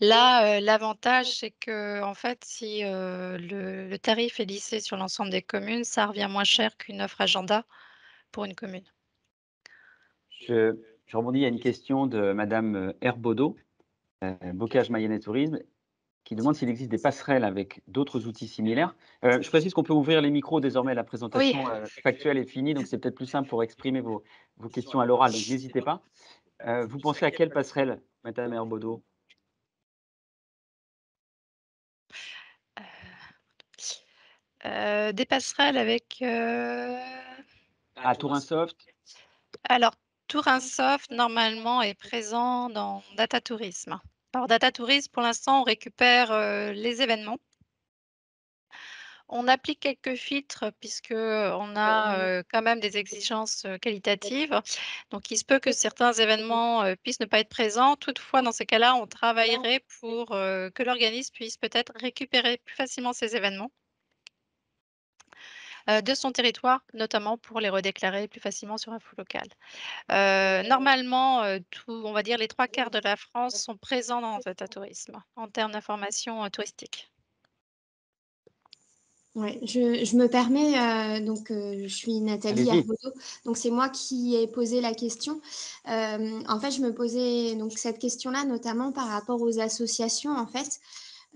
Là, euh, l'avantage, c'est que, en fait, si euh, le, tarif est lissé sur l'ensemble des communes, ça revient moins cher qu'une offre agenda pour une commune. Je, je rebondis à une question de Madame euh, Herbaudot, euh, Bocage Mayenne Tourisme, qui demande s'il existe des passerelles avec d'autres outils similaires. Euh, je précise qu'on peut ouvrir les micros désormais, la présentation factuelle est finie, donc c'est peut-être plus simple pour exprimer vos, questions à l'oral, donc n'hésitez pas. vous pensez à quelle passerelle, Madame Herbaudot des passerelles avec... À Tourinsoft Alors, Tourinsoft, normalement, est présent dans Data Tourisme. Alors, Data Tourisme, pour l'instant, on récupère euh, les événements. On applique quelques filtres puisque euh, on a mmh. euh, quand même des exigences qualitatives. Donc, il se peut que certains événements puissent ne pas être présents. Toutefois, dans ces cas-là, on travaillerait pour que l'organisme puisse peut-être récupérer plus facilement ces événements. Euh, de son territoire, notamment pour les redéclarer plus facilement sur un flux local. Euh, normalement, euh, tout, on va dire les trois quarts de la France sont présents dans cet tourisme en termes d'information touristique. Ouais, je, me permets, donc je suis Nathalie Arbodo, donc c'est moi qui ai posé la question. en fait, je me posais donc cette question-là notamment par rapport aux associations, en fait.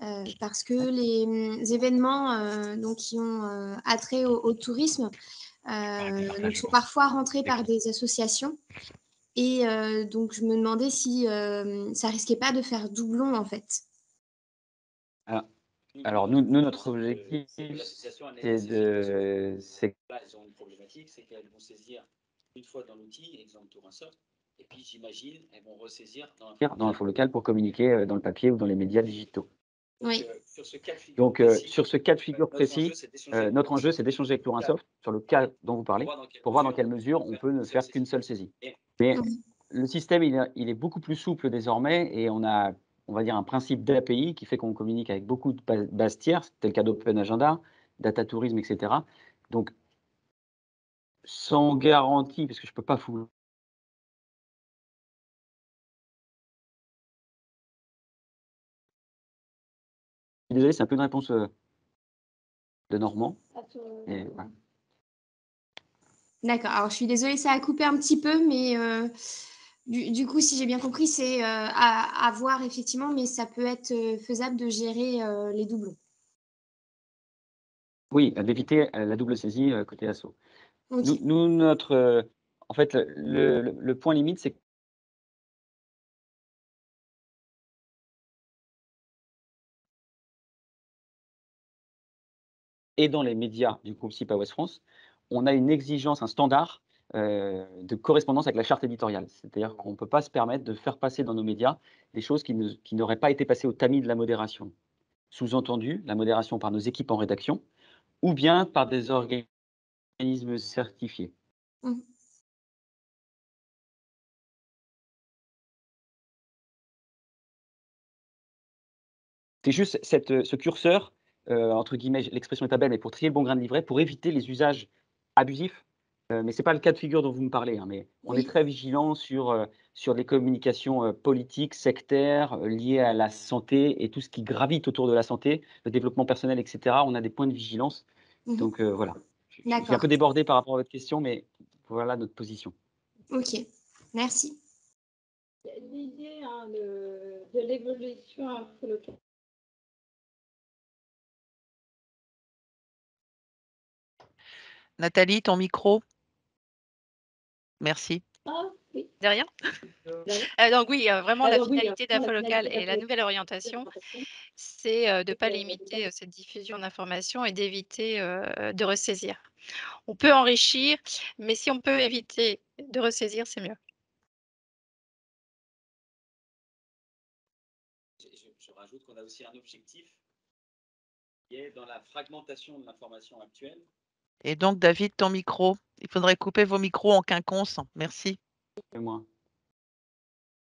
Euh, parce que les hum, événements euh, qui ont euh, attrait au, tourisme ah, sont parfois rentrés par des associations. Et donc, je me demandais si ça risquait pas de faire doublon, en fait. Ah, alors, nous, notre objectif, c'est de... ont une problématique, c'est qu'elles vont saisir une fois dans l'outil, exemple Tour et puis j'imagine, elles vont ressaisir dans, dans l'info local pour communiquer dans le papier ou dans les médias digitaux. Donc, euh, sur ce cas de figure euh, précis, notre enjeu, euh, c'est d'échanger avec Lourinsoft sur le cas dont vous parlez pour voir dans quelle mesure on peut ne faire qu'une seule saisie. Mais le système, il est, beaucoup plus souple désormais et on a, on va dire, un principe d'API qui fait qu'on communique avec beaucoup de bases tiers, tel cas d'Open Agenda, Data Tourism, etc. Donc, sans garantie, parce que je ne peux pas vous désolé, c'est un peu une réponse euh, de Normand. Euh, D'accord, alors je suis désolée, ça a coupé un petit peu, mais euh, du, coup, si j'ai bien compris, c'est à, voir effectivement, mais ça peut être faisable de gérer les doublons. Oui, d'éviter la double saisie côté assaut. Nous, notre, en fait, le, le point limite, c'est et dans les médias du groupe CIPA West France, on a une exigence, un standard euh, de correspondance avec la charte éditoriale. C'est-à-dire qu'on ne peut pas se permettre de faire passer dans nos médias des choses qui, n'auraient pas été passées au tamis de la modération. Sous-entendu, la modération par nos équipes en rédaction ou bien par des organismes certifiés. Mmh. C'est juste ce curseur euh, entre guillemets, l'expression est pas belle, mais pour trier le bon grain de livret, pour éviter les usages abusifs. Euh, mais ce n'est pas le cas de figure dont vous me parlez. Hein, mais on est très vigilant sur, euh, sur les communications politiques, sectaires, liées à la santé et tout ce qui gravite autour de la santé, le développement personnel, etc. On a des points de vigilance. Mmh. Donc voilà. J'ai un peu débordé par rapport à votre question, mais voilà notre position. Ok, merci. L'idée hein, de l'évolution Nathalie, ton micro. Merci. Ah, De rien. Euh, donc oui, euh, vraiment ah, la euh, finalité oui, et la nouvelle orientation, c'est de ne pas limiter cette diffusion d'informations et d'éviter de ressaisir. On peut enrichir, mais si on peut éviter de ressaisir, c'est mieux. je rajoute qu'on a aussi un objectif qui est dans la fragmentation de l'information actuelle, et donc, David, ton micro. Il faudrait couper vos micros en quinconce. Merci. Et moi.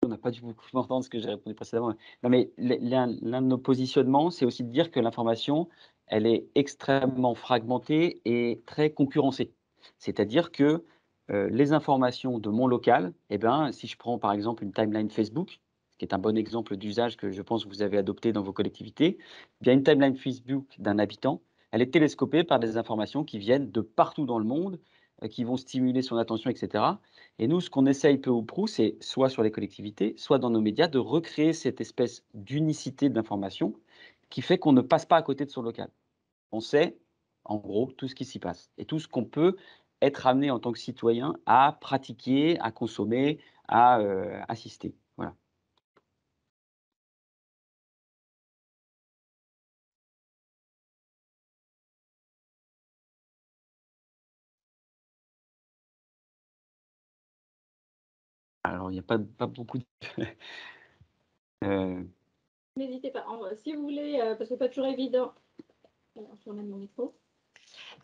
On n'a pas du tout m'entendre [laughs] ce que j'ai répondu précédemment. Non, mais l'un de nos positionnements, c'est aussi de dire que l'information, elle est extrêmement fragmentée et très concurrencée. C'est-à-dire que euh, les informations de mon local, eh ben, si je prends par exemple une timeline Facebook, ce qui est un bon exemple d'usage que je pense que vous avez adopté dans vos collectivités, y eh bien une timeline Facebook d'un habitant, elle est télescopée par des informations qui viennent de partout dans le monde, euh, qui vont stimuler son attention, etc. Et nous, ce qu'on essaye peu ou prou, c'est soit sur les collectivités, soit dans nos médias, de recréer cette espèce d'unicité d'information qui fait qu'on ne passe pas à côté de son local. On sait, en gros, tout ce qui s'y passe et tout ce qu'on peut être amené en tant que citoyen à pratiquer, à consommer, à euh, assister. il n'y a pas, beaucoup [laughs] euh, N'hésitez pas. Si vous voulez, euh, parce que ce n'est pas toujours évident. je remets mon micro.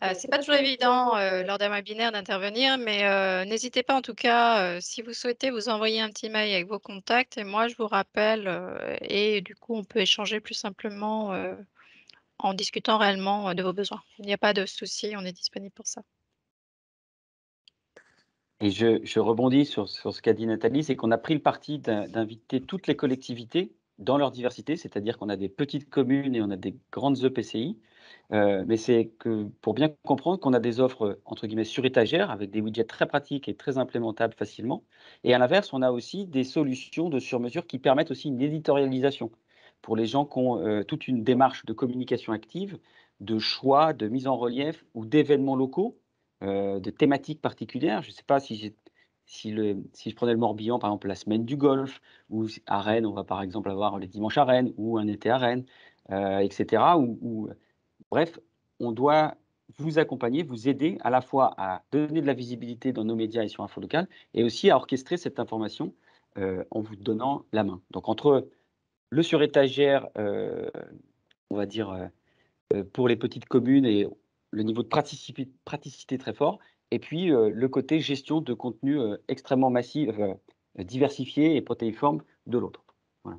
Euh, euh c'est pas toujours évident lors d'un webinaire d'intervenir, mais n'hésitez pas en tout cas, si vous souhaitez, vous envoyer un petit mail avec vos contacts et moi je vous rappelle et du coup on peut échanger plus simplement en discutant réellement de vos besoins. Il n'y a pas de souci, on est disponible pour ça. Et je, rebondis sur, ce qu'a dit Nathalie, c'est qu'on a pris le parti d'inviter toutes les collectivités dans leur diversité, c'est-à-dire qu'on a des petites communes et on a des grandes EPCI, euh, mais c'est que pour bien comprendre qu'on a des offres entre guillemets sur étagère avec des widgets très pratiques et très implémentables facilement, et à l'inverse, on a aussi des solutions de sur-mesure qui permettent aussi une éditorialisation pour les gens qui ont euh, toute une démarche de communication active, de choix, de mise en relief ou d'événements locaux euh, de thématiques particulières. Je ne sais pas si, si, je prenais le Morbihan, par exemple, la semaine du golf, ou à Rennes, on va par exemple avoir les dimanches à Rennes, ou un été à Rennes, euh, etc. Ou, bref, on doit vous accompagner, vous aider à la fois à donner de la visibilité dans nos médias et sur Info Local, et aussi à orchestrer cette information euh, en vous donnant la main. Donc entre le sur-étagère, on va dire, pour les petites communes, et le niveau de praticité, très fort, et puis le côté gestion de contenu extrêmement massif, diversifié et protéiforme de l'autre. Voilà.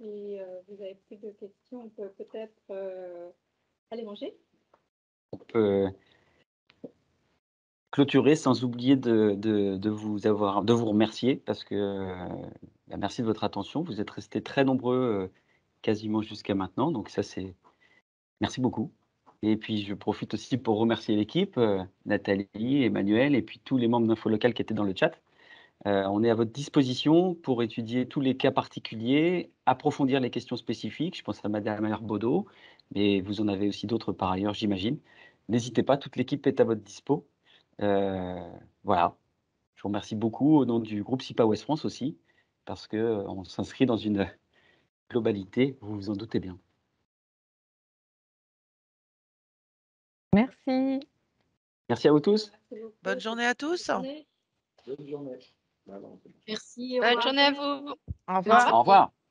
Et vous avez plus de questions, on peut peut-être aller manger. On peut clôturer sans oublier de, vous avoir, de vous remercier parce que euh, bah, merci de votre attention. Vous êtes restés très nombreux euh, quasiment jusqu'à maintenant. Donc ça, c'est merci beaucoup. Et puis je profite aussi pour remercier l'équipe, euh, Nathalie, Emmanuel et puis tous les membres d'Info Local qui étaient dans le chat. on est à votre disposition pour étudier tous les cas particuliers, approfondir les questions spécifiques. Je pense à Madame Baudot, mais vous en avez aussi d'autres par ailleurs, j'imagine. N'hésitez pas, toute l'équipe est à votre dispo. Euh, voilà. Je vous remercie beaucoup au nom du groupe SIPA West France aussi, parce qu'on euh, s'inscrit dans une globalité, vous vous en doutez bien. Merci. Merci à vous tous. Bonne journée à tous. Bonne journée. Merci. Bonne journée à vous. Au revoir.